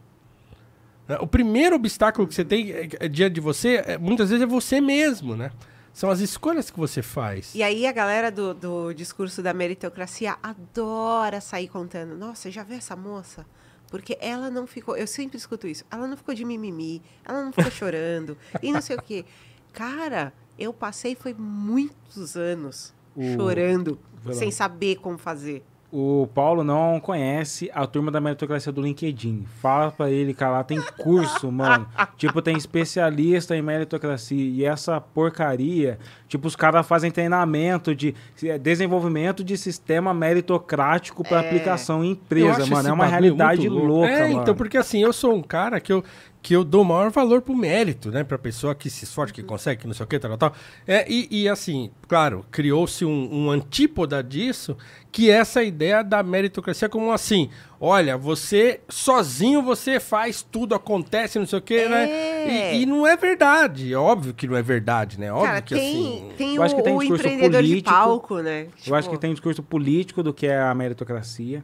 né? O primeiro obstáculo que você tem eh, eh, diante de você, muitas vezes, é você mesmo, né? São as escolhas que você faz. E aí a galera do, do discurso da meritocracia adora sair contando. Nossa, já vê essa moça? Porque ela não ficou. Eu sempre escuto isso. Ela não ficou de mimimi, ela não ficou chorando, e não sei o quê. Cara, eu passei foi muitos anos chorando, sem saber como fazer. O Paulo não conhece a turma da meritocracia do LinkedIn. Fala pra ele, cara, lá tem curso, mano. tipo, tem especialista em meritocracia. E essa porcaria, tipo, os caras fazem treinamento de eh, desenvolvimento de sistema meritocrático para é... aplicação em empresa, mano. É uma realidade louca, é, então, mano. então, porque assim, eu sou um cara que eu, que eu dou maior valor pro mérito, né? Pra pessoa que se sorte, que uhum. consegue, que não sei o que, tal, tal. É, e, e assim, claro, criou-se um, um, antípoda disso, que é essa ideia da meritocracia como assim, olha, você sozinho você faz tudo, acontece, não sei o que, né? é. né? E, e, não é verdade. É óbvio que não é verdade, né? Óbvio Cara, que tem, assim... Tem eu acho que tem um discurso empreendedor político, de palco, né? Eu acho que tipo tem um discurso político do que é a meritocracia.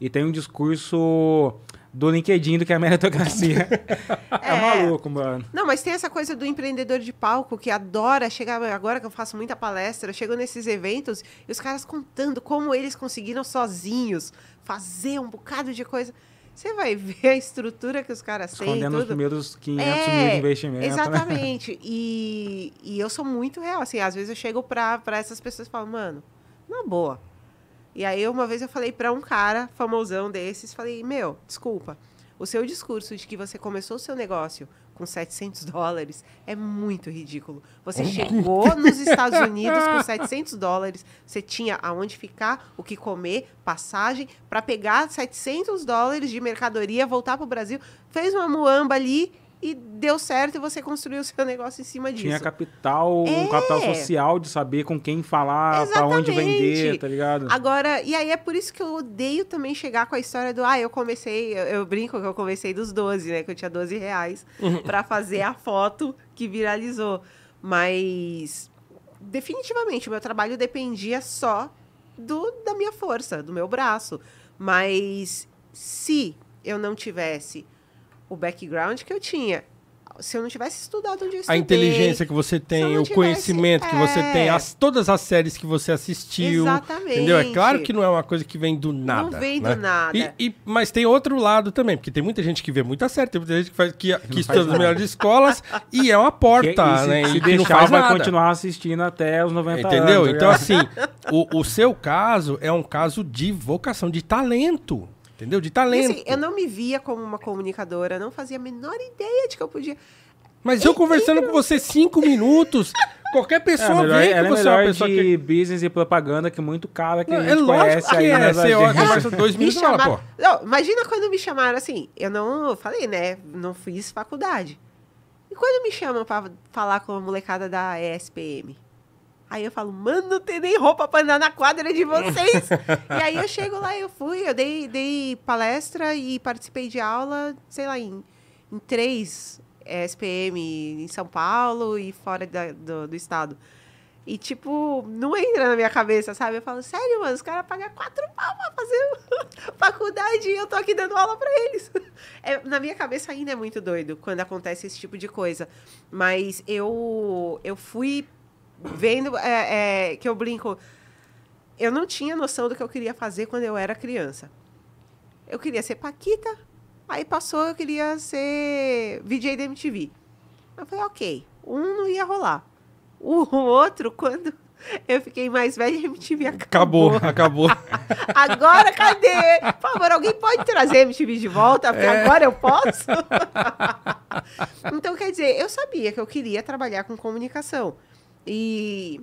E tem um discurso do LinkedIn do que a meritocracia. é, é maluco, mano. Não, mas tem essa coisa do empreendedor de palco que adora chegar. Agora que eu faço muita palestra, eu chego nesses eventos e os caras contando como eles conseguiram sozinhos fazer um bocado de coisa. Você vai ver a estrutura que os caras têm. Escondendo os primeiros 500 é, mil de investimento. Né? Exatamente. Né? E, e eu sou muito real. Assim, às vezes eu chego para essas pessoas e falo, mano, na boa e aí, uma vez eu falei para um cara famosão desses, falei, meu, desculpa, o seu discurso de que você começou o seu negócio com 700 dólares é muito ridículo. Você é chegou nos Estados Unidos com 700 dólares, você tinha aonde ficar, o que comer, passagem, para pegar 700 dólares de mercadoria, voltar para o Brasil, fez uma muamba ali e deu certo e você construiu o seu negócio em cima disso. Tinha capital, é. um capital social de saber com quem falar, para onde vender, tá ligado? Agora, e aí é por isso que eu odeio também chegar com a história do, ah, eu comecei, eu, eu brinco que eu comecei dos 12, né, que eu tinha 12 reais para fazer a foto que viralizou. Mas, definitivamente, o meu trabalho dependia só do, da minha força, do meu braço. Mas, se eu não tivesse o background que eu tinha. Se eu não tivesse estudado onde eu estudei, A inteligência que você tem, o tivesse, conhecimento que é... você tem, é. as, todas as séries que você assistiu. Exatamente. Entendeu? É claro que não é uma coisa que vem do nada. Não vem né? do nada. E, e, mas tem outro lado também, porque tem muita gente que vê muita série, tem muita gente que, faz, que, que estuda nas melhores escolas e é uma é porta, que, se, né? e deixar, não faz vai nada. continuar assistindo até os 90 entendeu? anos. Entendeu? Tá então, assim, o, o seu caso é um caso de vocação, de talento. Entendeu? De talento. E, assim, eu não me via como uma comunicadora, não fazia a menor ideia de que eu podia. Mas eu conversando com você cinco minutos, qualquer é, pessoa é, melhor, vê que é você é uma pessoa de que... business e propaganda que muito cara que não, a é gente é conhece que ah, aí é, é. Você conversa dois minutos lá, não, imagina quando me chamaram assim, eu não eu falei, né, não fiz faculdade. E quando me chamam para falar com a molecada da ESPM? Aí eu falo, mano, não tem nem roupa pra andar na quadra de vocês. e aí eu chego lá, eu fui, eu dei, dei palestra e participei de aula, sei lá, em, em três é, SPM em São Paulo e fora da, do, do estado. E, tipo, não entra na minha cabeça, sabe? Eu falo, sério, mano, os caras pagam quatro pau pra fazer faculdade e eu tô aqui dando aula pra eles. É, na minha cabeça ainda é muito doido quando acontece esse tipo de coisa. Mas eu, eu fui vendo é, é, que eu brinco. Eu não tinha noção do que eu queria fazer quando eu era criança. Eu queria ser Paquita, aí passou, eu queria ser VJ da MTV. Eu falei, ok, um não ia rolar. O outro, quando eu fiquei mais velha, a MTV acabou. Acabou, acabou. agora cadê? Por favor, alguém pode trazer a MTV de volta? Porque é. agora eu posso? então, quer dizer, eu sabia que eu queria trabalhar com comunicação. E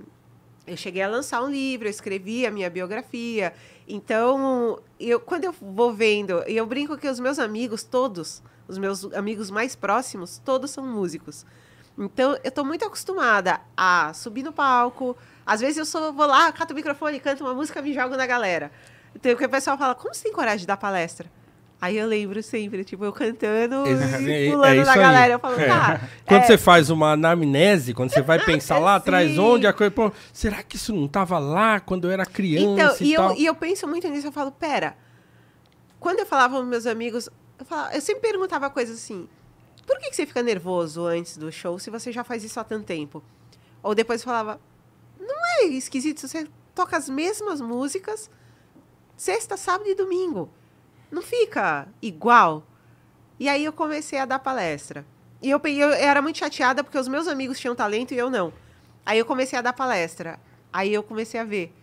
eu cheguei a lançar um livro, eu escrevi a minha biografia. Então, eu quando eu vou vendo, eu brinco que os meus amigos todos, os meus amigos mais próximos, todos são músicos. Então, eu estou muito acostumada a subir no palco. Às vezes eu só vou lá, cato o microfone, canto uma música, me jogo na galera. Então, o pessoal fala: "Como você tem coragem de dar palestra?" Aí eu lembro sempre, tipo, eu cantando é, e é pulando é na galera. Eu falo, é. tá. Quando é... você faz uma anamnese, quando você vai pensar lá atrás onde a coisa. Pô, será que isso não estava lá quando eu era criança? Então, e, e eu, e eu penso muito nisso, eu falo, pera. Quando eu falava com meus amigos, eu, falava, eu sempre perguntava coisas assim: por que, que você fica nervoso antes do show se você já faz isso há tanto tempo? Ou depois eu falava, não é esquisito, você toca as mesmas músicas sexta, sábado e domingo não fica igual. E aí eu comecei a dar palestra. E eu, eu era muito chateada porque os meus amigos tinham talento e eu não. Aí eu comecei a dar palestra. Aí eu comecei a ver.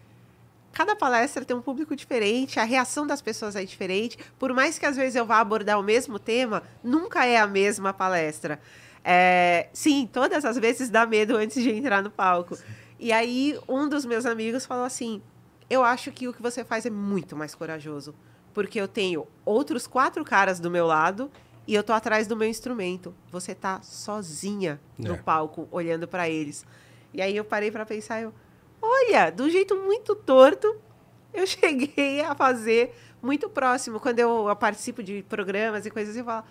Cada palestra tem um público diferente, a reação das pessoas é diferente. Por mais que às vezes eu vá abordar o mesmo tema, nunca é a mesma palestra. É, sim, todas as vezes dá medo antes de entrar no palco. E aí um dos meus amigos falou assim: Eu acho que o que você faz é muito mais corajoso porque eu tenho outros quatro caras do meu lado e eu tô atrás do meu instrumento. Você tá sozinha é. no palco olhando para eles. E aí eu parei para pensar, eu, olha, de um jeito muito torto, eu cheguei a fazer muito próximo quando eu participo de programas e coisas eu falo: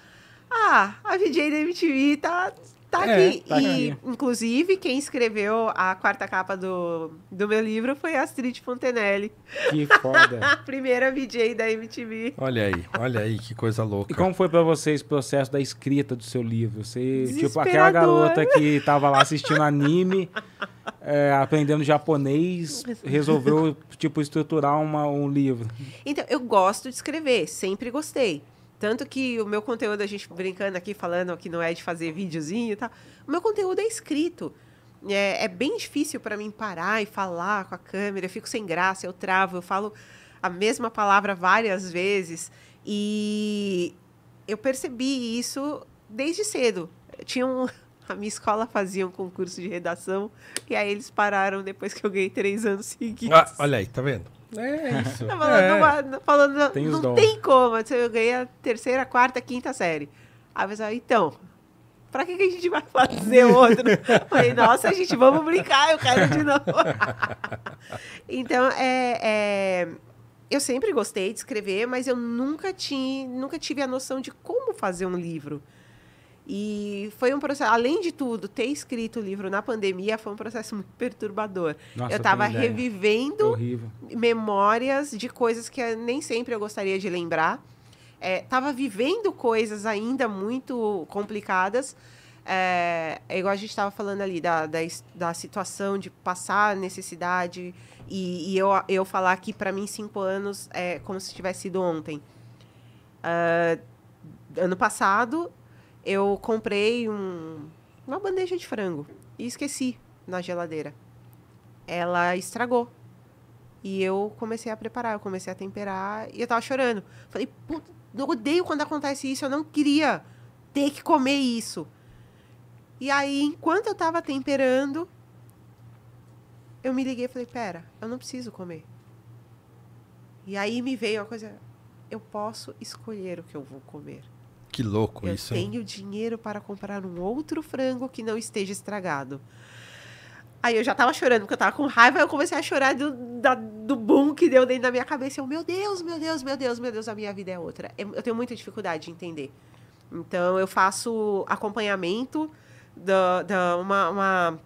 "Ah, a VJ da MTV tá Tá, é, aqui. tá e, inclusive, quem escreveu a quarta capa do, do meu livro foi a Astrid Fontenelle. Que foda. Primeira VJ da MTV. Olha aí, olha aí, que coisa louca. E como foi para vocês o processo da escrita do seu livro? Você, tipo, aquela garota que tava lá assistindo anime, é, aprendendo japonês, resolveu, tipo, estruturar uma, um livro. Então, eu gosto de escrever, sempre gostei. Tanto que o meu conteúdo, a gente brincando aqui, falando que não é de fazer videozinho e tal, o meu conteúdo é escrito. É, é bem difícil para mim parar e falar com a câmera, eu fico sem graça, eu travo, eu falo a mesma palavra várias vezes. E eu percebi isso desde cedo. Tinha um, a minha escola fazia um concurso de redação e aí eles pararam depois que eu ganhei três anos ah, seguidos. Ah, olha aí, tá vendo? É, é isso. Não, é. tem não tem como. Eu ganhei a terceira, quarta, quinta série. Aí falei, então, pra que, que a gente vai fazer outro? Eu falei, nossa, a gente vamos brincar, eu quero de novo. então, é, é, eu sempre gostei de escrever, mas eu nunca, tinha, nunca tive a noção de como fazer um livro. E foi um processo, além de tudo, ter escrito o livro na pandemia foi um processo muito perturbador. Nossa, eu estava revivendo é memórias de coisas que nem sempre eu gostaria de lembrar. Estava é, vivendo coisas ainda muito complicadas. É, é igual a gente estava falando ali da, da, da, situação de passar necessidade e, e eu, eu falar que para mim cinco anos é como se tivesse sido ontem. Uh, ano passado eu comprei um, uma bandeja de frango e esqueci na geladeira. Ela estragou. E eu comecei a preparar, eu comecei a temperar e eu tava chorando. Falei, puta, eu odeio quando acontece isso, eu não queria ter que comer isso. E aí, enquanto eu tava temperando, eu me liguei e falei, pera, eu não preciso comer. E aí me veio a coisa, eu posso escolher o que eu vou comer. Que louco eu isso. Eu tenho dinheiro para comprar um outro frango que não esteja estragado. Aí eu já tava chorando, porque eu tava com raiva, eu comecei a chorar do, da, do boom que deu dentro da minha cabeça. Eu, meu Deus, meu Deus, meu Deus, meu Deus, a minha vida é outra. Eu, eu tenho muita dificuldade de entender. Então, eu faço acompanhamento da, da uma, uma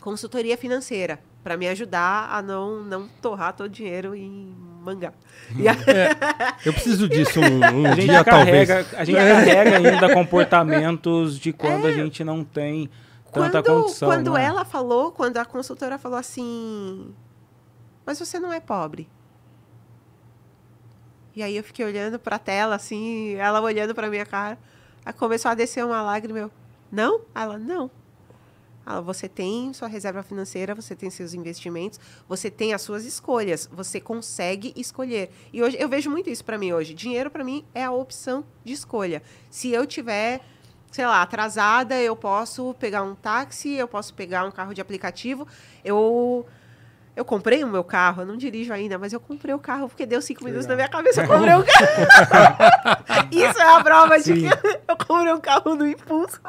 consultoria financeira para me ajudar a não, não torrar todo o dinheiro em mangá. Hum. A... É, eu preciso disso um, um dia, carrega, talvez. A gente carrega ainda comportamentos de quando é. a gente não tem tanta quando, condição. Quando né? ela falou, quando a consultora falou assim, mas você não é pobre. E aí eu fiquei olhando para a tela, assim, ela olhando para minha cara. Aí começou a descer uma lágrima, eu, não? Ela, não. Ah, você tem sua reserva financeira, você tem seus investimentos, você tem as suas escolhas, você consegue escolher. E hoje eu vejo muito isso para mim hoje. Dinheiro para mim é a opção de escolha. Se eu tiver, sei lá, atrasada, eu posso pegar um táxi, eu posso pegar um carro de aplicativo, eu eu comprei o meu carro, eu não dirijo ainda, mas eu comprei o carro porque deu cinco minutos Legal. na minha cabeça, eu comprei o um carro. Isso é a prova Sim. de que eu comprei um carro no impulso.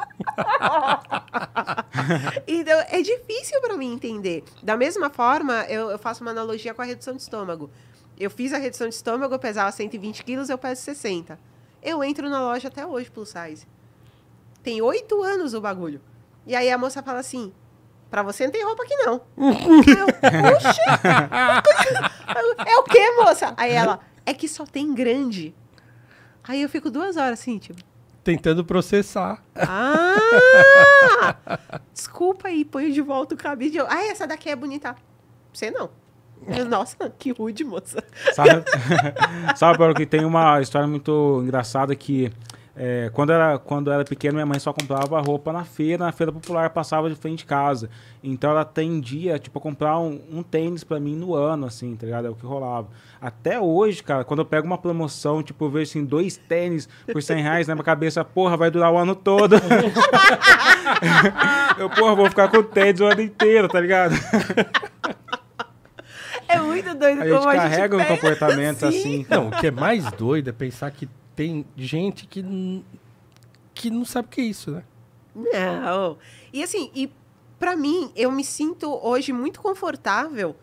então, é difícil para mim entender. Da mesma forma, eu, eu, faço uma analogia com a redução de estômago. Eu fiz a redução de estômago, eu pesava 120 quilos, eu peso 60. Eu entro na loja até hoje plus size. Tem oito anos o bagulho. E aí a moça fala assim, Pra você não tem roupa aqui, não. eu, é o quê, moça? Aí ela, é que só tem grande. Aí eu fico duas horas assim, tipo. Tentando processar. Ah! Desculpa aí, põe de volta o cabide. Ah, essa daqui é bonita. Você não. Nossa, que rude, moça. Sabe, sabe que tem uma história muito engraçada que é, quando, era, quando era pequeno minha mãe só comprava roupa na feira, na feira popular, passava de frente de casa. Então ela tendia, tipo, a comprar um, um tênis para mim no ano, assim, tá ligado? É o que rolava. Até hoje, cara, quando eu pego uma promoção, tipo, vejo assim, dois tênis por 100 reais na minha cabeça, porra, vai durar o ano todo. eu, porra, vou ficar com tênis o ano inteiro, tá ligado? É muito doido como a gente carrega um comportamento assim. assim. Não, o que é mais doido é pensar que tem gente que, que não sabe o que é isso, né? Não. E assim, e para mim, eu me sinto hoje muito confortável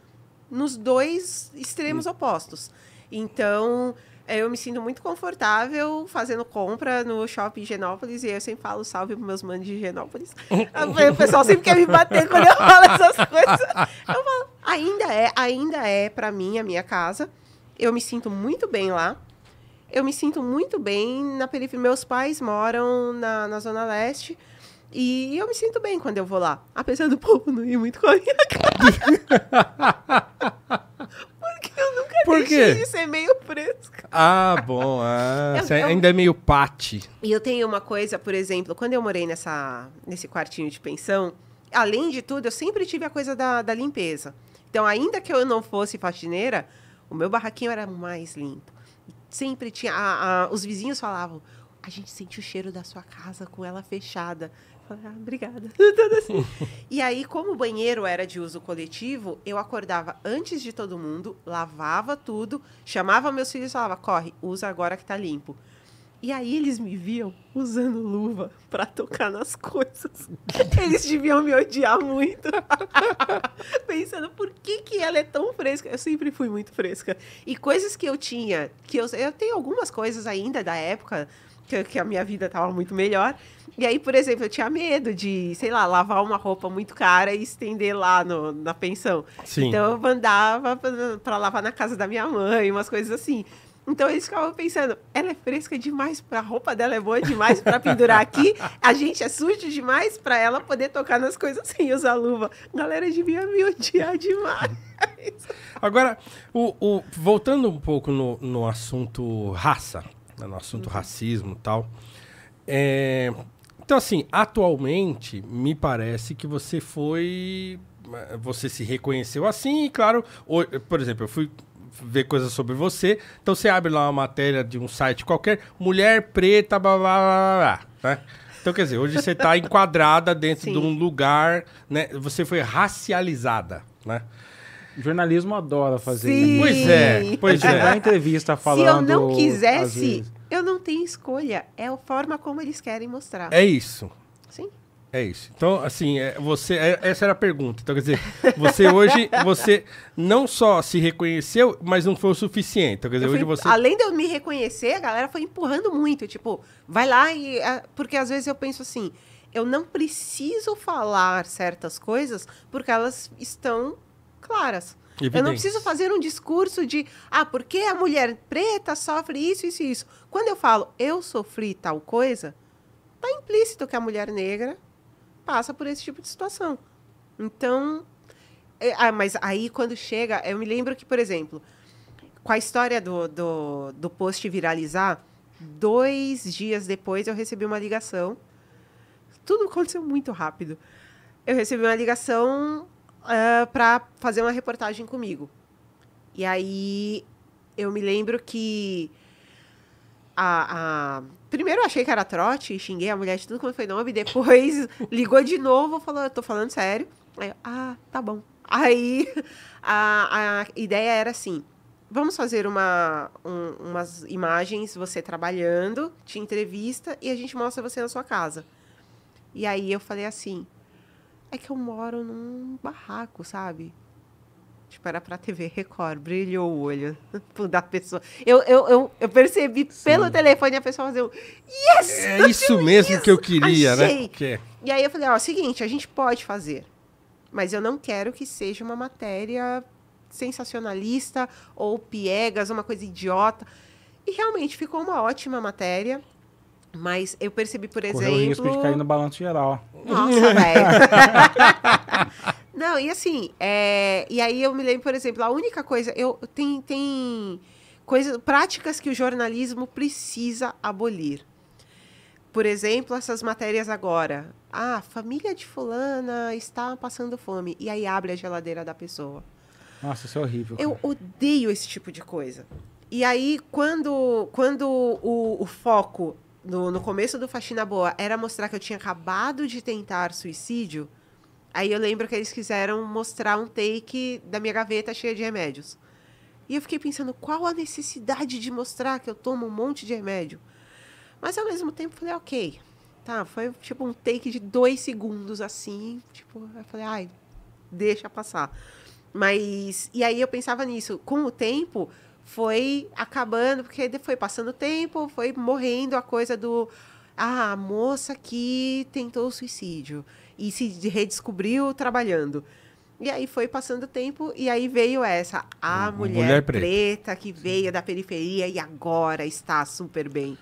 nos dois extremos hum. opostos. Então, eh, eu me sinto muito confortável fazendo compra no shopping Genópolis e eu sempre falo salve pros meus manos de Genópolis. o pessoal sempre quer me bater quando eu falo essas coisas. Eu falo, ainda é, ainda é para mim a minha casa. Eu me sinto muito bem lá eu me sinto muito bem na periferia. Meus pais moram na, na Zona Leste. E eu me sinto bem quando eu vou lá. Apesar do povo não ir muito com a minha cara. Porque eu nunca Por quê? de ser meio fresca. Ah, bom. Ah, eu, você eu, ainda é meio pate. E eu tenho uma coisa, por exemplo, quando eu morei nessa, nesse quartinho de pensão, além de tudo, eu sempre tive a coisa da, da limpeza. Então, ainda que eu não fosse faxineira, o meu barraquinho era mais limpo. Sempre tinha. A, a, os vizinhos falavam: a gente sente o cheiro da sua casa com ela fechada. ah, obrigada. assim. e aí, como o banheiro era de uso coletivo, eu acordava antes de todo mundo, lavava tudo, chamava meus filhos e falava: corre, usa agora que tá limpo. E aí eles me viam usando luva para tocar nas coisas. Eles deviam me odiar muito. Pensando, por que, que ela é tão fresca? Eu sempre fui muito fresca. E coisas que eu tinha, que eu, eu tenho algumas coisas ainda da época que, que a minha vida estava muito melhor. E aí, por exemplo, eu tinha medo de, sei lá, lavar uma roupa muito cara e estender lá no, na pensão. Sim. Então eu mandava para lavar na casa da minha mãe, umas coisas assim. Então é eles ficavam pensando, ela é fresca demais a roupa dela é boa demais para pendurar aqui, a gente é sujo demais para ela poder tocar nas coisas sem usar luva. Galera devia me odiar demais. Agora, o, o, voltando um pouco no, no assunto raça, né, no assunto uhum. racismo e tal. É, então, assim, atualmente, me parece que você foi. Você se reconheceu assim, e claro, por exemplo, eu fui ver coisas sobre você. Então você abre lá uma matéria de um site qualquer, mulher preta, blá blá blá, blá né? Então, quer dizer, hoje você está enquadrada dentro Sim. de um lugar, né? Você foi racializada, né? O jornalismo adora fazer Sim. isso. Pois é, pois é. entrevista falando... Se eu não quisesse, eu não tenho escolha. É a forma como eles querem mostrar. É isso, é isso. Então, assim, é, você é, essa era a pergunta. Então, quer dizer, você hoje você não só se reconheceu, mas não foi o suficiente. Então, quer dizer, hoje você Além de eu me reconhecer, a galera foi empurrando muito, tipo, vai lá e é, porque às vezes eu penso assim, eu não preciso falar certas coisas porque elas estão claras. Evidência. Eu não preciso fazer um discurso de, ah, porque a mulher preta sofre isso, isso e isso. Quando eu falo, eu sofri tal coisa, tá implícito que a mulher negra passa por esse tipo de situação. Então, é, ah, mas aí quando chega, eu me lembro que, por exemplo, com a história do, do, do post viralizar, dois dias depois eu recebi uma ligação. Tudo aconteceu muito rápido. Eu recebi uma ligação uh, ah, para fazer uma reportagem comigo. E aí eu me lembro que a, a Primeiro eu achei que era trote, xinguei a mulher de tudo quanto foi nome, depois ligou de novo, falou, eu tô falando sério. Aí eu, ah, tá bom. Aí a, a ideia era assim, vamos fazer uma, um, umas imagens, você trabalhando, te entrevista e a gente mostra você na sua casa. E aí eu falei assim, é que eu moro num barraco, sabe? Tipo, era pra TV Record, brilhou o olho da pessoa. Eu, eu, eu, eu percebi Sim. pelo telefone a pessoa fazer um Yes! É isso mesmo que eu queria, né? Achei. né? Que... E aí eu falei, ó, seguinte, a gente pode fazer. Mas eu não quero que seja uma matéria sensacionalista ou piegas, uma coisa idiota. E realmente ficou uma ótima matéria. Mas eu percebi, por exemplo. Correu o risco de cair no balanço geral. Nossa, velho. Não, e assim, é... e aí eu me lembro, por exemplo, a única coisa, eu tem tem coisas, práticas que o jornalismo precisa abolir. Por exemplo, essas matérias agora. Ah, família de fulana está passando fome e aí abre a geladeira da pessoa. Nossa, isso é horrível. Cara. Eu odeio esse tipo de coisa. E aí, quando, quando o, o foco no, no começo do Faxina Boa era mostrar que eu tinha acabado de tentar suicídio, Aí eu lembro que eles quiseram mostrar um take da minha gaveta cheia de remédios. E eu fiquei pensando, qual a necessidade de mostrar que eu tomo um monte de remédio? Mas ao mesmo tempo falei, ok. Tá, foi tipo um take de dois segundos assim. Tipo, eu falei, ai, deixa passar. Mas. E aí eu pensava nisso. Com o tempo, foi acabando, porque foi passando o tempo, foi morrendo a coisa do. Ah, a moça que tentou o suicídio e se redescobriu trabalhando. E aí foi passando o tempo e aí veio essa, a mulher, mulher preta. preta. que veio da periferia e agora está super bem.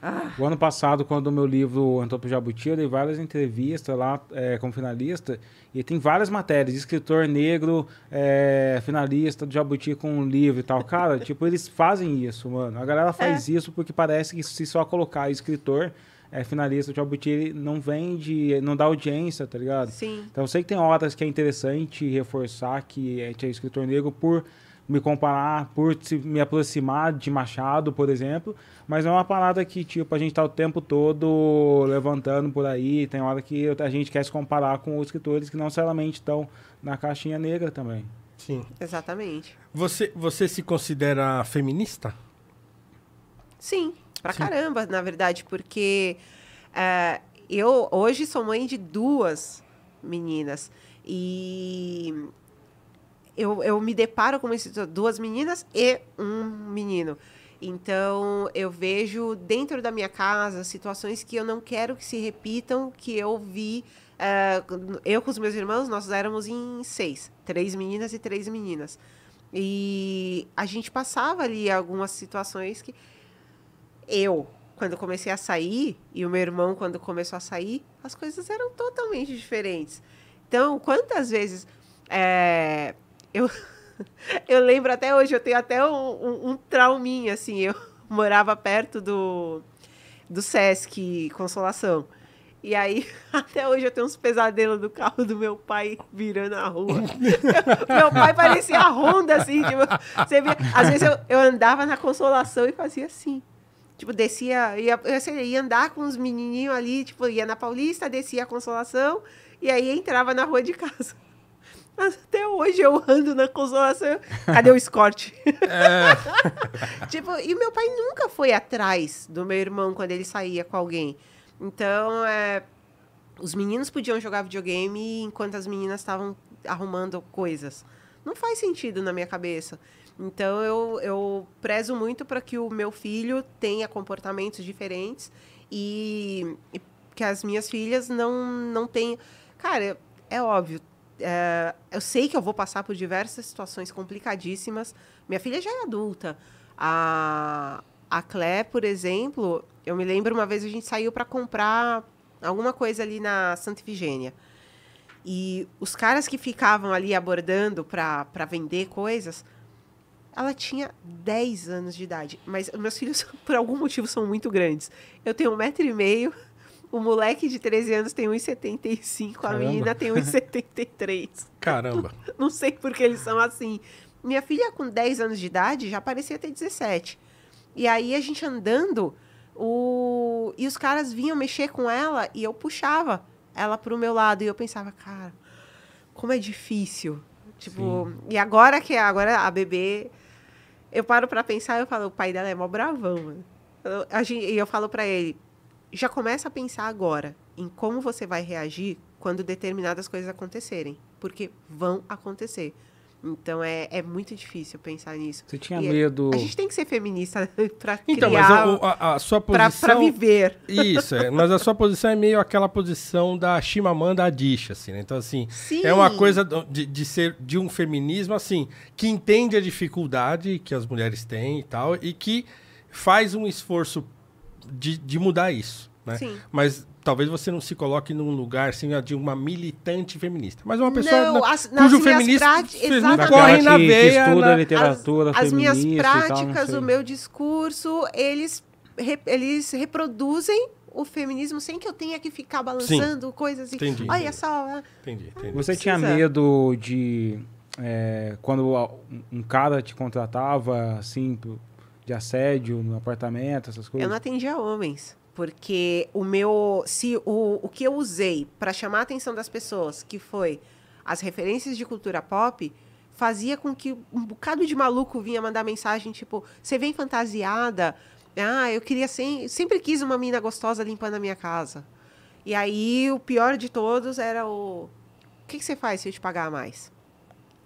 Ah. O ano passado, quando o meu livro entrou para Jabuti, eu dei várias entrevistas lá é, como finalista e tem várias matérias, escritor negro, é, finalista do Jabuti com um livro e tal. Cara, tipo, eles fazem isso, mano. A galera faz é. isso porque parece que se só colocar escritor é finalista do Jabutiri, não vende, não dá audiência, tá ligado? Sim. Então eu sei que tem horas que é interessante reforçar que a é, gente é escritor negro por me comparar, por me aproximar de Machado, por exemplo, mas é uma parada que, tipo, a gente tá o tempo todo levantando por aí, tem hora que a gente quer se comparar com os escritores que não necessariamente estão na caixinha negra também. Sim. Exatamente. Você, você se considera feminista? Sim. Pra Sim. caramba, na verdade, porque é, eu hoje sou mãe de duas meninas. E eu, eu me deparo com isso, duas meninas e um menino. Então, eu vejo dentro da minha casa situações que eu não quero que se repitam, que eu vi. Uh, eu com os meus irmãos, nós éramos em seis: três meninas e três meninas. E a gente passava ali algumas situações que eu, quando comecei a sair, e o meu irmão, quando começou a sair, as coisas eram totalmente diferentes. Então, quantas vezes é, eu, eu lembro até hoje, eu tenho até um, um, um trauminha, assim, eu morava perto do, do Sesc Consolação. E aí, até hoje eu tenho uns pesadelos do carro do meu pai virando a rua. meu pai parecia a Honda, assim. Tipo, via, às vezes eu, eu andava na consolação e fazia assim. Tipo, descia, ia, eu ia andar com os menininhos ali, tipo, ia na Paulista, descia a Consolação e aí entrava na rua de casa. Mas até hoje eu ando na consolação. Cadê o escorte? É. tipo, e meu pai nunca foi atrás do meu irmão quando ele saía com alguém. Então, é, os meninos podiam jogar videogame enquanto as meninas estavam arrumando coisas. Não faz sentido na minha cabeça. Então eu, eu prezo muito para que o meu filho tenha comportamentos diferentes e, e que as minhas filhas não, não tenham. Cara, é óbvio. É, eu sei que eu vou passar por diversas situações complicadíssimas. Minha filha já é adulta. A, a Clé, por exemplo, eu me lembro uma vez a gente saiu para comprar alguma coisa ali na Santa Ifigênia. E os caras que ficavam ali abordando para vender coisas ela tinha 10 anos de idade, mas meus filhos, por algum motivo, são muito grandes. Eu tenho um metro e meio, o moleque de 13 anos tem 1,75, a menina tem 1,73. Caramba! Não sei por que eles são assim. Minha filha, com 10 anos de idade, já parecia ter 17. E aí a gente andando, o... e os caras vinham mexer com ela e eu puxava ela pro meu lado. E eu pensava, cara, como é difícil. Tipo, Sim. e agora que agora a bebê eu paro para pensar, eu falo, o pai dela é mó bravão, mano. Eu, a gente, e eu falo para ele, já começa a pensar agora em como você vai reagir quando determinadas coisas acontecerem, porque vão acontecer. Então é, é muito difícil pensar nisso. Você tinha e medo. A, gente tem que ser feminista para criar. Então, mas a, a, a, sua posição. Para viver. Isso, é, mas a sua posição é meio aquela posição da Chimamanda Adichie, assim, né? Então, assim, Sim. é uma coisa de, de ser de um feminismo, assim, que entende a dificuldade que as mulheres têm e tal, e que faz um esforço de, de mudar isso, né? Sim. Mas talvez você não se coloque num lugar assim de uma militante feminista, mas é uma pessoa não, na, as, cujo feminista corre na veia, que estuda na, literatura as, as minhas práticas, tal, o meu discurso, eles re, eles reproduzem o feminismo sem que eu tenha que ficar balançando Sim. coisas e entendi, olha entendi. só. Entendi, entendi. Você tinha medo de é, quando um cara te contratava assim de assédio no apartamento, essas coisas? Eu não atendia homens. Porque o meu. Se o, o que eu usei para chamar a atenção das pessoas, que foi as referências de cultura pop, fazia com que um bocado de maluco vinha mandar mensagem tipo: você vem fantasiada? Ah, eu queria sem, sempre quis uma mina gostosa limpando a minha casa. E aí o pior de todos era o. O que, que você faz se eu te pagar mais?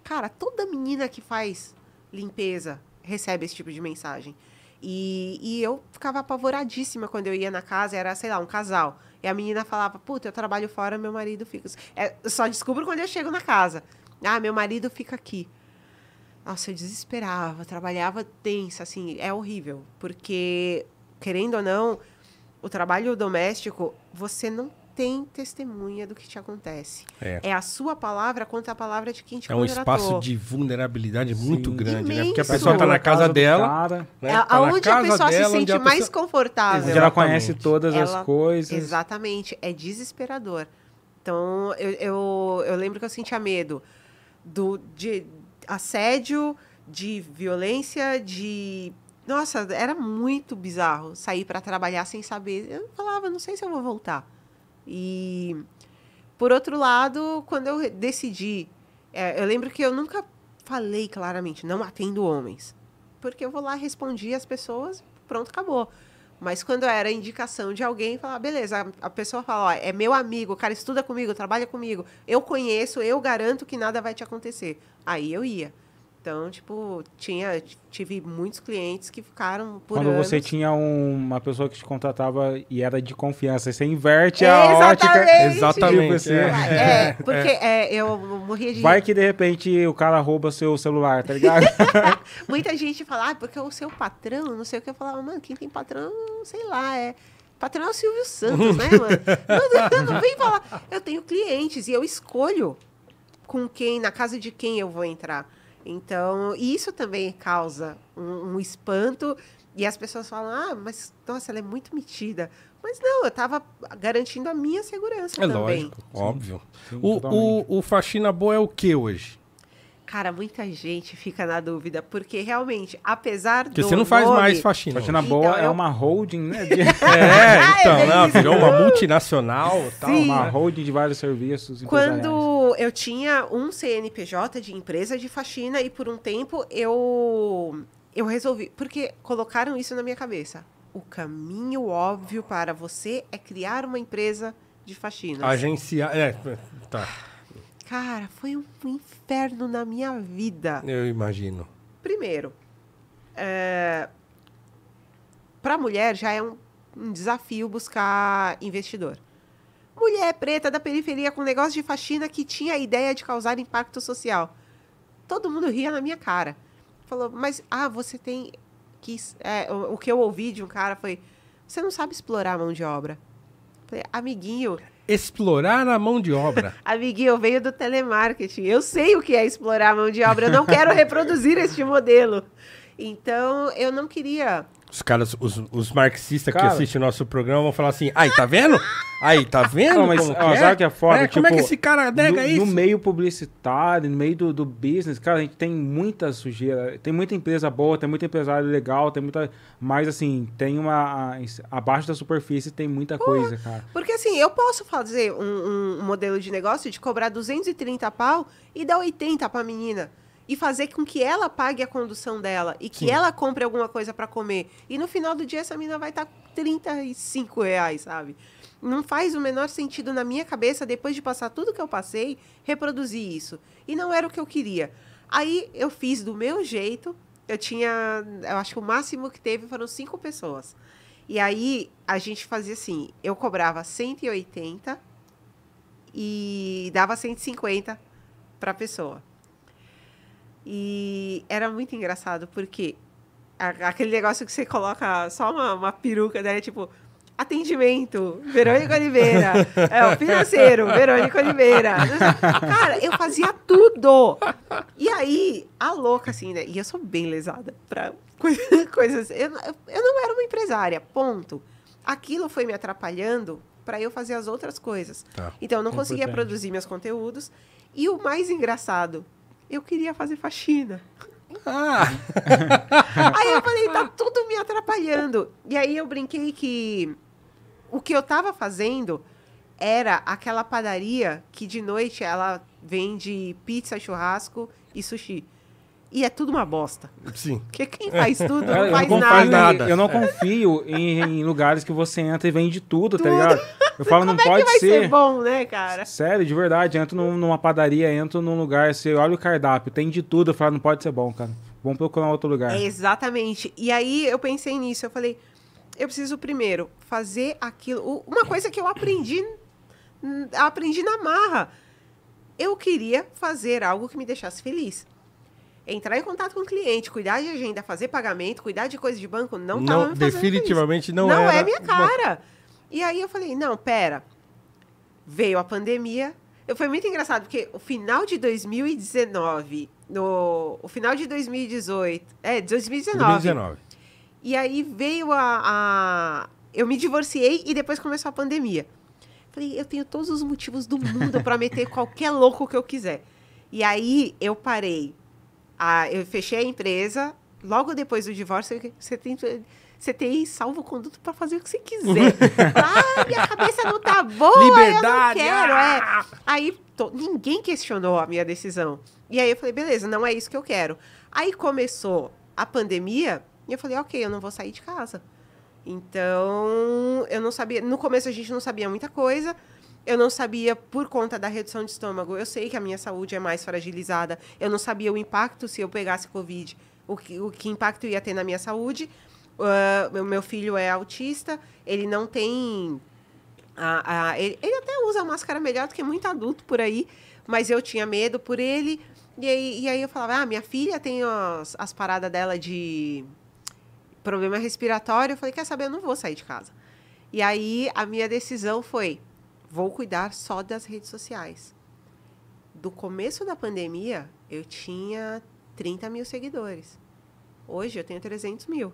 Cara, toda menina que faz limpeza recebe esse tipo de mensagem. E, e eu ficava apavoradíssima quando eu ia na casa, era, sei lá, um casal. E a menina falava, puta, eu trabalho fora, meu marido fica. É, só descubro quando eu chego na casa. Ah, meu marido fica aqui. Nossa, eu desesperava, trabalhava tensa, assim, é horrível. Porque, querendo ou não, o trabalho doméstico, você não tem testemunha do que te acontece. É, é a sua palavra contra a palavra de quem te É um espaço de vulnerabilidade muito Sim, grande, imenso. né? Porque a pessoa está na casa, dela. Né? É, tá aonde a pessoa se sente mais confortável. Onde ela conhece todas ela... as coisas. Exatamente. É desesperador. Então, eu, eu, eu lembro que eu sentia medo do, de assédio, de violência, de nossa, era muito bizarro sair para trabalhar sem saber. Eu falava, não sei se eu vou voltar. E, por outro lado, quando eu decidi, é, eu lembro que eu nunca falei claramente, não atendo homens. Porque eu vou lá, responder as pessoas, pronto, acabou. Mas quando era indicação de alguém, falava, beleza, a pessoa fala, ó, é meu amigo, o cara estuda comigo, trabalha comigo, eu conheço, eu garanto que nada vai te acontecer. Aí eu ia. Então, tipo, tinha, tive muitos clientes que ficaram por Quando anos. você tinha um, uma pessoa que te contratava e era de confiança, você inverte é, a ótica. Exatamente. Tipo, é. Assim. É, é, é, porque é. é. eu morria de... Vai que, de repente, o cara rouba seu celular, tá ligado? Muita gente fala, ah, porque é o seu patrão, não sei o que. Eu falava, mano, quem tem patrão, sei lá, é... Patrão é o Silvio Santos, né, mano? não, não vem falar. Eu tenho clientes e eu escolho com quem, na casa de quem eu vou entrar. Então, isso também causa um, um espanto e as pessoas falam: ah, mas nossa, ela é muito metida. Mas não, eu estava garantindo a minha segurança é também. É lógico, óbvio. Sim, o, o, o faxina boa é o que hoje? Cara, muita gente fica na dúvida, porque realmente, apesar porque do. Porque você não nome... faz mais faxina. Faxina então, boa é uma holding, né? De... É, ah, é, então, é virou uma multinacional, tal, uma holding de vários serviços. Quando eu tinha um CNPJ de empresa de faxina e por um tempo eu, eu resolvi. Porque colocaram isso na minha cabeça. O caminho óbvio para você é criar uma empresa de faxina. Agenciar. É, tá. Cara, foi um inferno na minha vida. Eu imagino. Primeiro, é... para mulher já é um, um desafio buscar investidor. Mulher preta da periferia com negócio de faxina que tinha a ideia de causar impacto social. Todo mundo ria na minha cara. Falou, mas ah, você tem. Que, é, o, o que eu ouvi de um cara foi: você não sabe explorar a mão de obra. Falei, amiguinho. Explorar a mão de obra. amiguinho, eu venho do telemarketing. Eu sei o que é explorar a mão de obra. Eu não quero reproduzir este modelo. Então, eu não queria os caras, os, os marxistas Cara. que assistem nosso programa vão falar assim, aí, tá vendo? Aí, tá vendo? Não, mas como é? que é foda? É, Como é que tipo, esse cara nega no, isso? No meio publicitário, no meio do, do business, cara, a gente tem muita sujeira. Tem muita empresa boa, tem muita empresário legal, tem muita. Mas assim, tem uma. Abaixo da superfície tem muita coisa, cara. Porque assim, eu posso fazer um, um modelo de negócio de cobrar 230 pau e dar 80 pra menina e fazer com que ela pague a condução dela e que Sim. ela compre alguma coisa para comer. E no final do dia essa mina vai estar tá 35 reais, sabe? Não faz o menor sentido na minha cabeça, depois de passar tudo que eu passei, reproduzir isso. E não era o que eu queria. Aí eu fiz do meu jeito. Eu tinha, eu acho que o máximo que teve foram cinco pessoas. E aí a gente fazia assim, eu cobrava 180 e dava 150 para pessoa. E era muito engraçado, porque aquele negócio que você coloca só uma, uma peruca, né? Tipo, atendimento, Verônica Oliveira. É, o financeiro, Verônica Oliveira. Cara, eu fazia tudo. E aí, a louca, assim, né? E eu sou bem lesada pra coisas. Eu, eu não era uma empresária, ponto. Aquilo foi me atrapalhando para eu fazer as outras coisas. Tá. Então, eu não conseguia produzir meus conteúdos. E o mais engraçado eu queria fazer faxina. Ah. aí eu falei, tá tudo me atrapalhando. E aí eu brinquei que o que eu tava fazendo era aquela padaria que de noite ela vende pizza, churrasco e sushi e é tudo uma bosta. Sim. Porque quem faz é. tudo é, não, faz, não faz nada. Eu não confio em, em, lugares que você entra e vende tudo, tá tudo. tá ligado? Eu falo, Como não é pode ser. ser bom, né, cara? Sério, de verdade. Entro num, numa padaria, entro num lugar, você olha o cardápio, tem de tudo. Eu falo, não pode ser bom, cara. Vamos procurar outro lugar. exatamente. E aí eu pensei nisso. Eu falei, eu preciso primeiro fazer aquilo. Uma coisa que eu aprendi, aprendi na marra. Eu queria fazer algo que me deixasse feliz entrar em contato com o cliente, cuidar de agenda, fazer pagamento, cuidar de coisa de banco, não, não definitivamente não, é não é minha cara. E aí eu falei, não, pera. Veio a pandemia. Eu foi muito engraçado porque o final de 2019, no o final de 2018, é 2019. 2019. E aí veio a, a eu me divorciei e depois começou a pandemia. Falei, eu tenho todos os motivos do mundo para meter qualquer louco que eu quiser. E aí eu parei eu fechei a empresa, logo depois do divórcio, você tem, você tem salvo conduto para fazer o que você quiser. ah, minha cabeça não tá boa, Liberdade, eu não quero. É. Ah! É. Aí ninguém questionou a minha decisão. E aí eu falei, beleza, não é isso que eu quero. Aí começou a pandemia e eu falei, ok, eu não vou sair de casa. Então, eu não sabia. No começo a gente não sabia muita coisa. Eu não sabia por conta da redução de estômago. Eu sei que a minha saúde é mais fragilizada. Eu não sabia o impacto se eu pegasse Covid, o que, o que impacto ia ter na minha saúde. Uh, ah, meu, meu filho é autista, ele não tem. A, a, ele, ele até usa máscara melhor do que muito adulto por aí, mas eu tinha medo por ele. E aí, e aí eu falava, ah, minha filha tem as, as paradas dela de problema respiratório. Eu falei, quer saber, eu não vou sair de casa. E aí a minha decisão foi, vou cuidar só das redes sociais. Do começo da pandemia, eu tinha 30 mil seguidores. Hoje eu tenho 300 mil.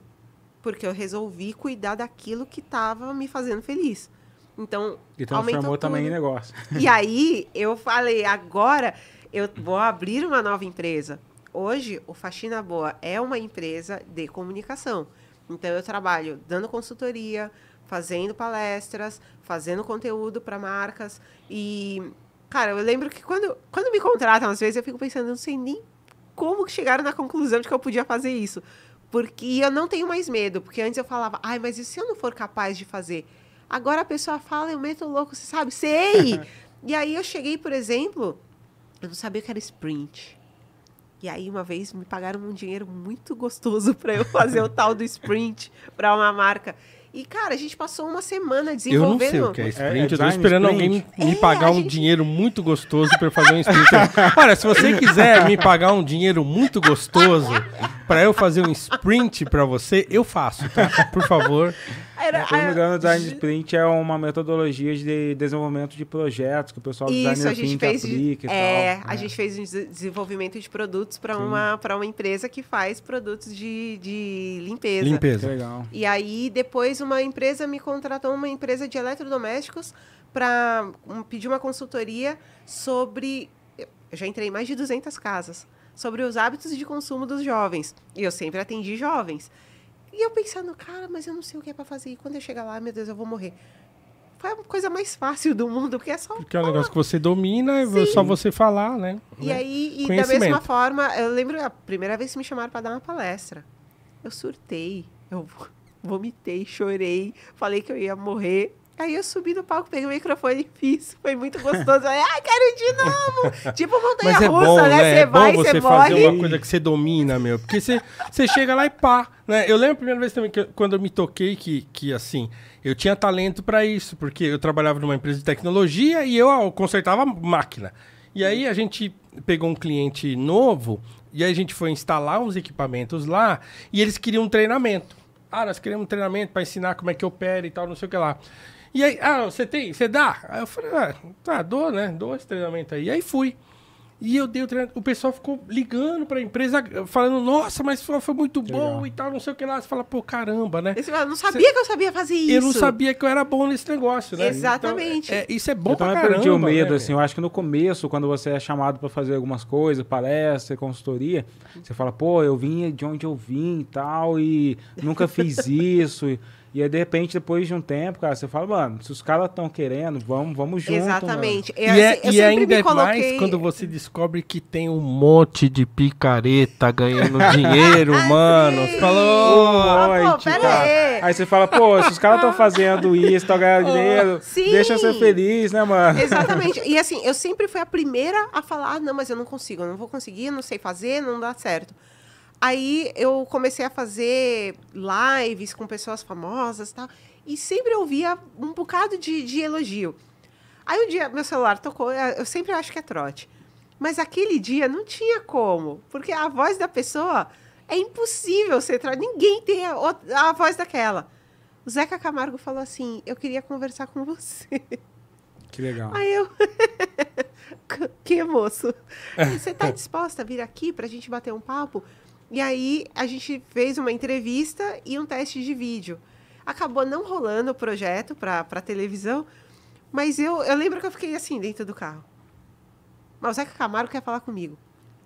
Porque eu resolvi cuidar daquilo que estava me fazendo feliz. Então, e transformou também em negócio. E aí eu falei, agora eu vou abrir uma nova empresa. Hoje, o Faxina Boa é uma empresa de comunicação. Então, eu trabalho dando consultoria, fazendo palestras, fazendo conteúdo para marcas. E, cara, eu lembro que quando, quando me contratam, às vezes, eu fico pensando, não sei nem como que chegaram na conclusão de que eu podia fazer isso. Porque eu não tenho mais medo, porque antes eu falava, ai, mas e se eu não for capaz de fazer? Agora a pessoa fala, eu meto louco, você sabe, sei! e aí eu cheguei, por exemplo, eu não sabia que era sprint. E aí uma vez me pagaram um dinheiro muito gostoso para eu fazer o tal do sprint para uma marca. E, cara, a gente passou uma semana desenvolvendo. Eu não sei o que é, é, é sprint. É, eu tô esperando sprint. alguém me é, pagar um gente... dinheiro muito gostoso pra fazer um sprint. Olha, se você quiser me pagar um dinheiro muito gostoso pra eu fazer um sprint pra você, eu faço, tá? Por favor. Era, é, me Engano Design Sprint é uma metodologia de desenvolvimento de projetos que o pessoal do Design Sprint fez, aplica é, tal, A né? gente fez um desenvolvimento de produtos para uma, uma empresa que faz produtos de, de limpeza. Limpeza. Legal. E aí, depois, uma empresa me contratou, uma empresa de eletrodomésticos, para um, pedir uma consultoria sobre... Eu já entrei em mais de 200 casas. Sobre os hábitos de consumo dos jovens. E eu sempre atendi jovens. E eu pensando, cara, mas eu não sei o que é para fazer. E quando eu chegar lá, meu Deus, eu vou morrer. Foi a coisa mais fácil do mundo, porque é só. Porque falar. é um negócio que você domina, é só você falar, né? E né? aí, e da mesma forma, eu lembro a primeira vez que me chamaram para dar uma palestra. Eu surtei, eu vomitei, chorei, falei que eu ia morrer. Aí eu subi no palco, peguei o microfone e fiz. Foi muito gostoso. Ai, ah, quero de novo! tipo montanha é russa, bom, né? né? Você é vai, você, você morre. fazer uma coisa que você domina, meu. Porque você, você chega lá e pá. Né? Eu lembro a primeira vez também que eu, quando eu me toquei que, que assim, eu tinha talento para isso, porque eu trabalhava numa empresa de tecnologia e eu, ah, eu consertava máquina. E aí a gente pegou um cliente novo e aí a gente foi instalar uns equipamentos lá e eles queriam um treinamento. Ah, nós queremos um treinamento para ensinar como é que opera e tal, não sei o que lá. E aí, ah, você tem, você dá? Aí eu falei, ah, tá, dou, né? Dou esse treinamento aí. E aí fui. E eu dei o treinamento. O pessoal ficou ligando pra empresa, falando, nossa, mas foi, foi muito Legal. bom e tal, não sei o que lá. Você fala, pô, caramba, né? Você fala, não sabia você... que eu sabia fazer isso. Eu não sabia que eu era bom nesse negócio, né? Exatamente. Então, é, é isso é bom eu pra caramba. Eu perdi o medo, né? assim. Eu acho que no começo, quando você é chamado pra fazer algumas coisas, palestra, consultoria, você fala, pô, eu vim de onde eu vim e tal, e nunca fiz isso. E aí, de repente, depois de um tempo, cara, você fala, mano, se os caras estão querendo, vamos, vamos junto. Exatamente. Mano. E, é, é assim, e é ainda coloquei... mais quando você descobre que tem um monte de picareta ganhando dinheiro, ah, mano. Você fala, ô, oh, cara. Tipo, aí. aí você fala, pô, se os caras estão fazendo isso, estão ganhando dinheiro, Sim. deixa eu ser feliz, né, mano? Exatamente. E assim, eu sempre fui a primeira a falar, ah, não, mas eu não consigo, eu não vou conseguir, não sei fazer, não dá certo. Aí eu comecei a fazer lives com pessoas famosas e tal. E sempre ouvia um bocado de, de elogio. Aí um dia meu celular tocou, eu sempre acho que é trote. Mas aquele dia não tinha como, porque a voz da pessoa é impossível ser trote. Ninguém tem a, a voz daquela. O Zeca Camargo falou assim: Eu queria conversar com você. Que legal. Aí eu. que moço. É. Você tá disposta a vir aqui para a gente bater um papo? E aí a gente fez uma entrevista e um teste de vídeo. Acabou não rolando o projeto para televisão, mas eu, eu lembro que eu fiquei assim dentro do carro. Mas o Zeca Camargo quer falar comigo.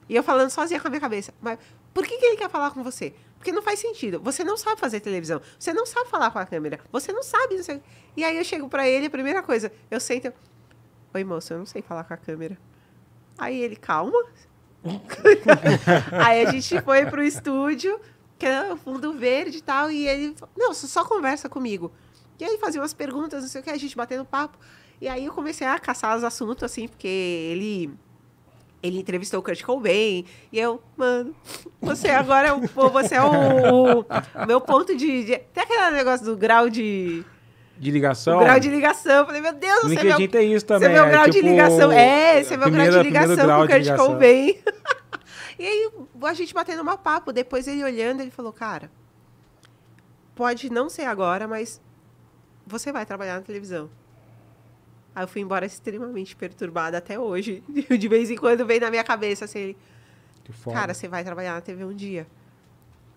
E eu falando sozinha com a minha cabeça. Mas por que, que ele quer falar com você? Porque não faz sentido. Você não sabe fazer televisão. Você não sabe falar com a câmera. Você não sabe. Não sei... E aí eu chego para ele, a primeira coisa, eu sento. Oi, moço, eu não sei falar com a câmera. Aí ele, calma, aí a gente foi pro estúdio, que era é o fundo verde e tal, e ele falou, não, só conversa comigo. E aí fazia umas perguntas, não sei o que, a gente batendo papo. E aí eu comecei a caçar os assuntos, assim, porque ele ele entrevistou o Kurt Cobain e eu, mano, você agora é o, você é o, o meu ponto de, de até aquele negócio do grau de de ligação. O grau de ligação. Eu falei, meu Deus, você é meu... tem isso é também. É tipo é, você é meu grau tipo, de ligação. É, esse é meu primeira, grau de ligação grau com o Kurt Cobain. e aí, a gente batendo mal papo. Depois ele olhando, ele falou, cara, pode não ser agora, mas você vai trabalhar na televisão. Aí eu fui embora extremamente perturbada até hoje. De vez em quando vem na minha cabeça assim, cara, você vai trabalhar na TV um dia.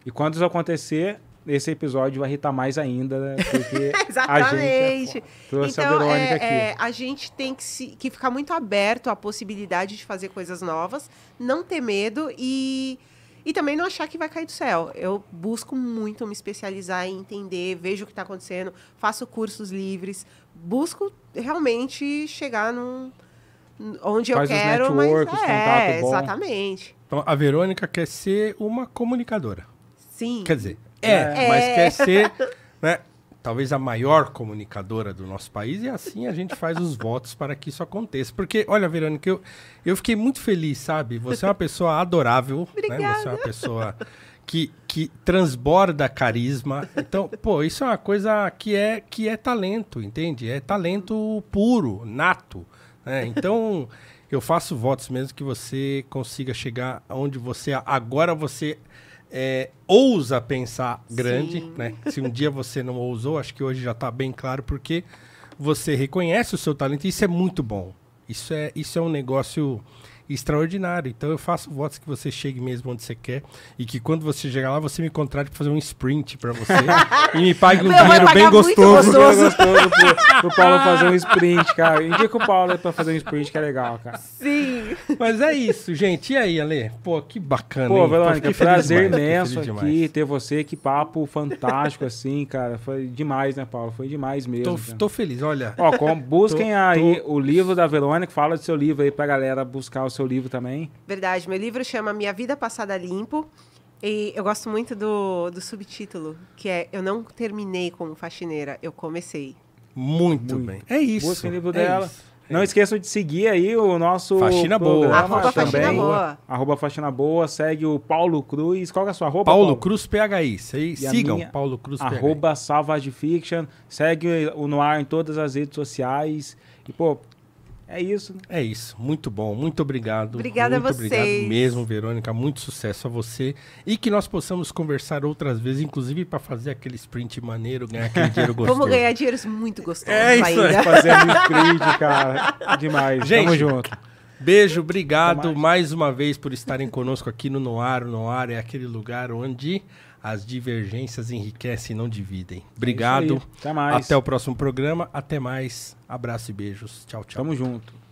E quando isso acontecer, esse episódio vai irritar mais ainda, né? Porque Exatamente. A gente, é então, a, é, é, a gente tem que, se, que ficar muito aberto à possibilidade de fazer coisas novas, não ter medo e, e também não achar que vai cair do céu. Eu busco muito me especializar e entender, vejo o que está acontecendo, faço cursos livres, busco realmente chegar num. Onde Faz eu quero, mas é, é exatamente. Então, a Verônica quer ser uma comunicadora. Sim. Quer dizer, é, é. mas quer ser. Né, talvez a maior comunicadora do nosso país, e assim a gente faz os votos para que isso aconteça. Porque, olha, Verônica, eu, eu fiquei muito feliz, sabe? Você é uma pessoa adorável, Obrigada. né? Você é uma pessoa que, que transborda carisma. Então, pô, isso é uma coisa que é, que é talento, entende? É talento puro, nato. Né? Então, eu faço votos mesmo que você consiga chegar onde você... Agora você é, ousa pensar grande, Sim. né? Se um dia você não ousou, acho que hoje já está bem claro porque você reconhece o seu talento e isso é muito bom. Isso é, isso é um negócio extraordinário. Então eu faço votos que você chegue mesmo onde você quer e que quando você chegar lá, você me contrate para fazer um sprint para você e me pague um Meu, dinheiro bem gostoso. gostoso. gostoso pro, pro Paulo fazer um sprint, cara. Indica o Paulo para fazer um sprint que é legal, cara. Sim. Mas é isso, gente. E aí, Ale? Pô, que bacana. Pô, Verônica, prazer imenso aqui ter você. Que papo fantástico, assim, cara. Foi demais, né, Paulo? Foi demais mesmo. Tô, tô feliz, olha. Ó, com, busquem tô, aí tô... o livro da Verônica. Fala do seu livro aí pra galera buscar o seu livro também. Verdade, meu livro chama Minha Vida Passada Limpo. E eu gosto muito do, do subtítulo, que é Eu não terminei como faxineira, eu comecei. Muito, muito bem. É isso. Busca o livro é dela. Isso. Não esqueçam de seguir aí o nosso. Faxina Boa. Arroba Faxina Boa. Arroba Faxina Boa. Segue o Paulo Cruz. Qual é a sua arroba? Paulo, Paulo? Cruz PHI. Aí, sigam minha, Paulo Cruz PHI. Arroba Salvage Fiction. Segue o Noir em todas as redes sociais. E, pô, é isso. Né? É isso. Muito bom. Muito obrigado. Obrigada muito a vocês. Obrigado mesmo, Verônica. Muito sucesso a você. E que nós possamos conversar outras vezes, inclusive para fazer aquele sprint maneiro, ganhar aquele dinheiro gostoso. Vamos ganhar dinheiro muito gostoso. É isso ainda. Fazer fazendo sprint, cara. Demais. Gente, Tamo junto. Beijo, obrigado mais. uma vez por estarem conosco aqui no Noar. Noar é aquele lugar onde as divergências enriquecem e não dividem. É Obrigado. É até, até o próximo programa. Até mais. Abraço e beijos. Tchau, tchau. Tamo junto.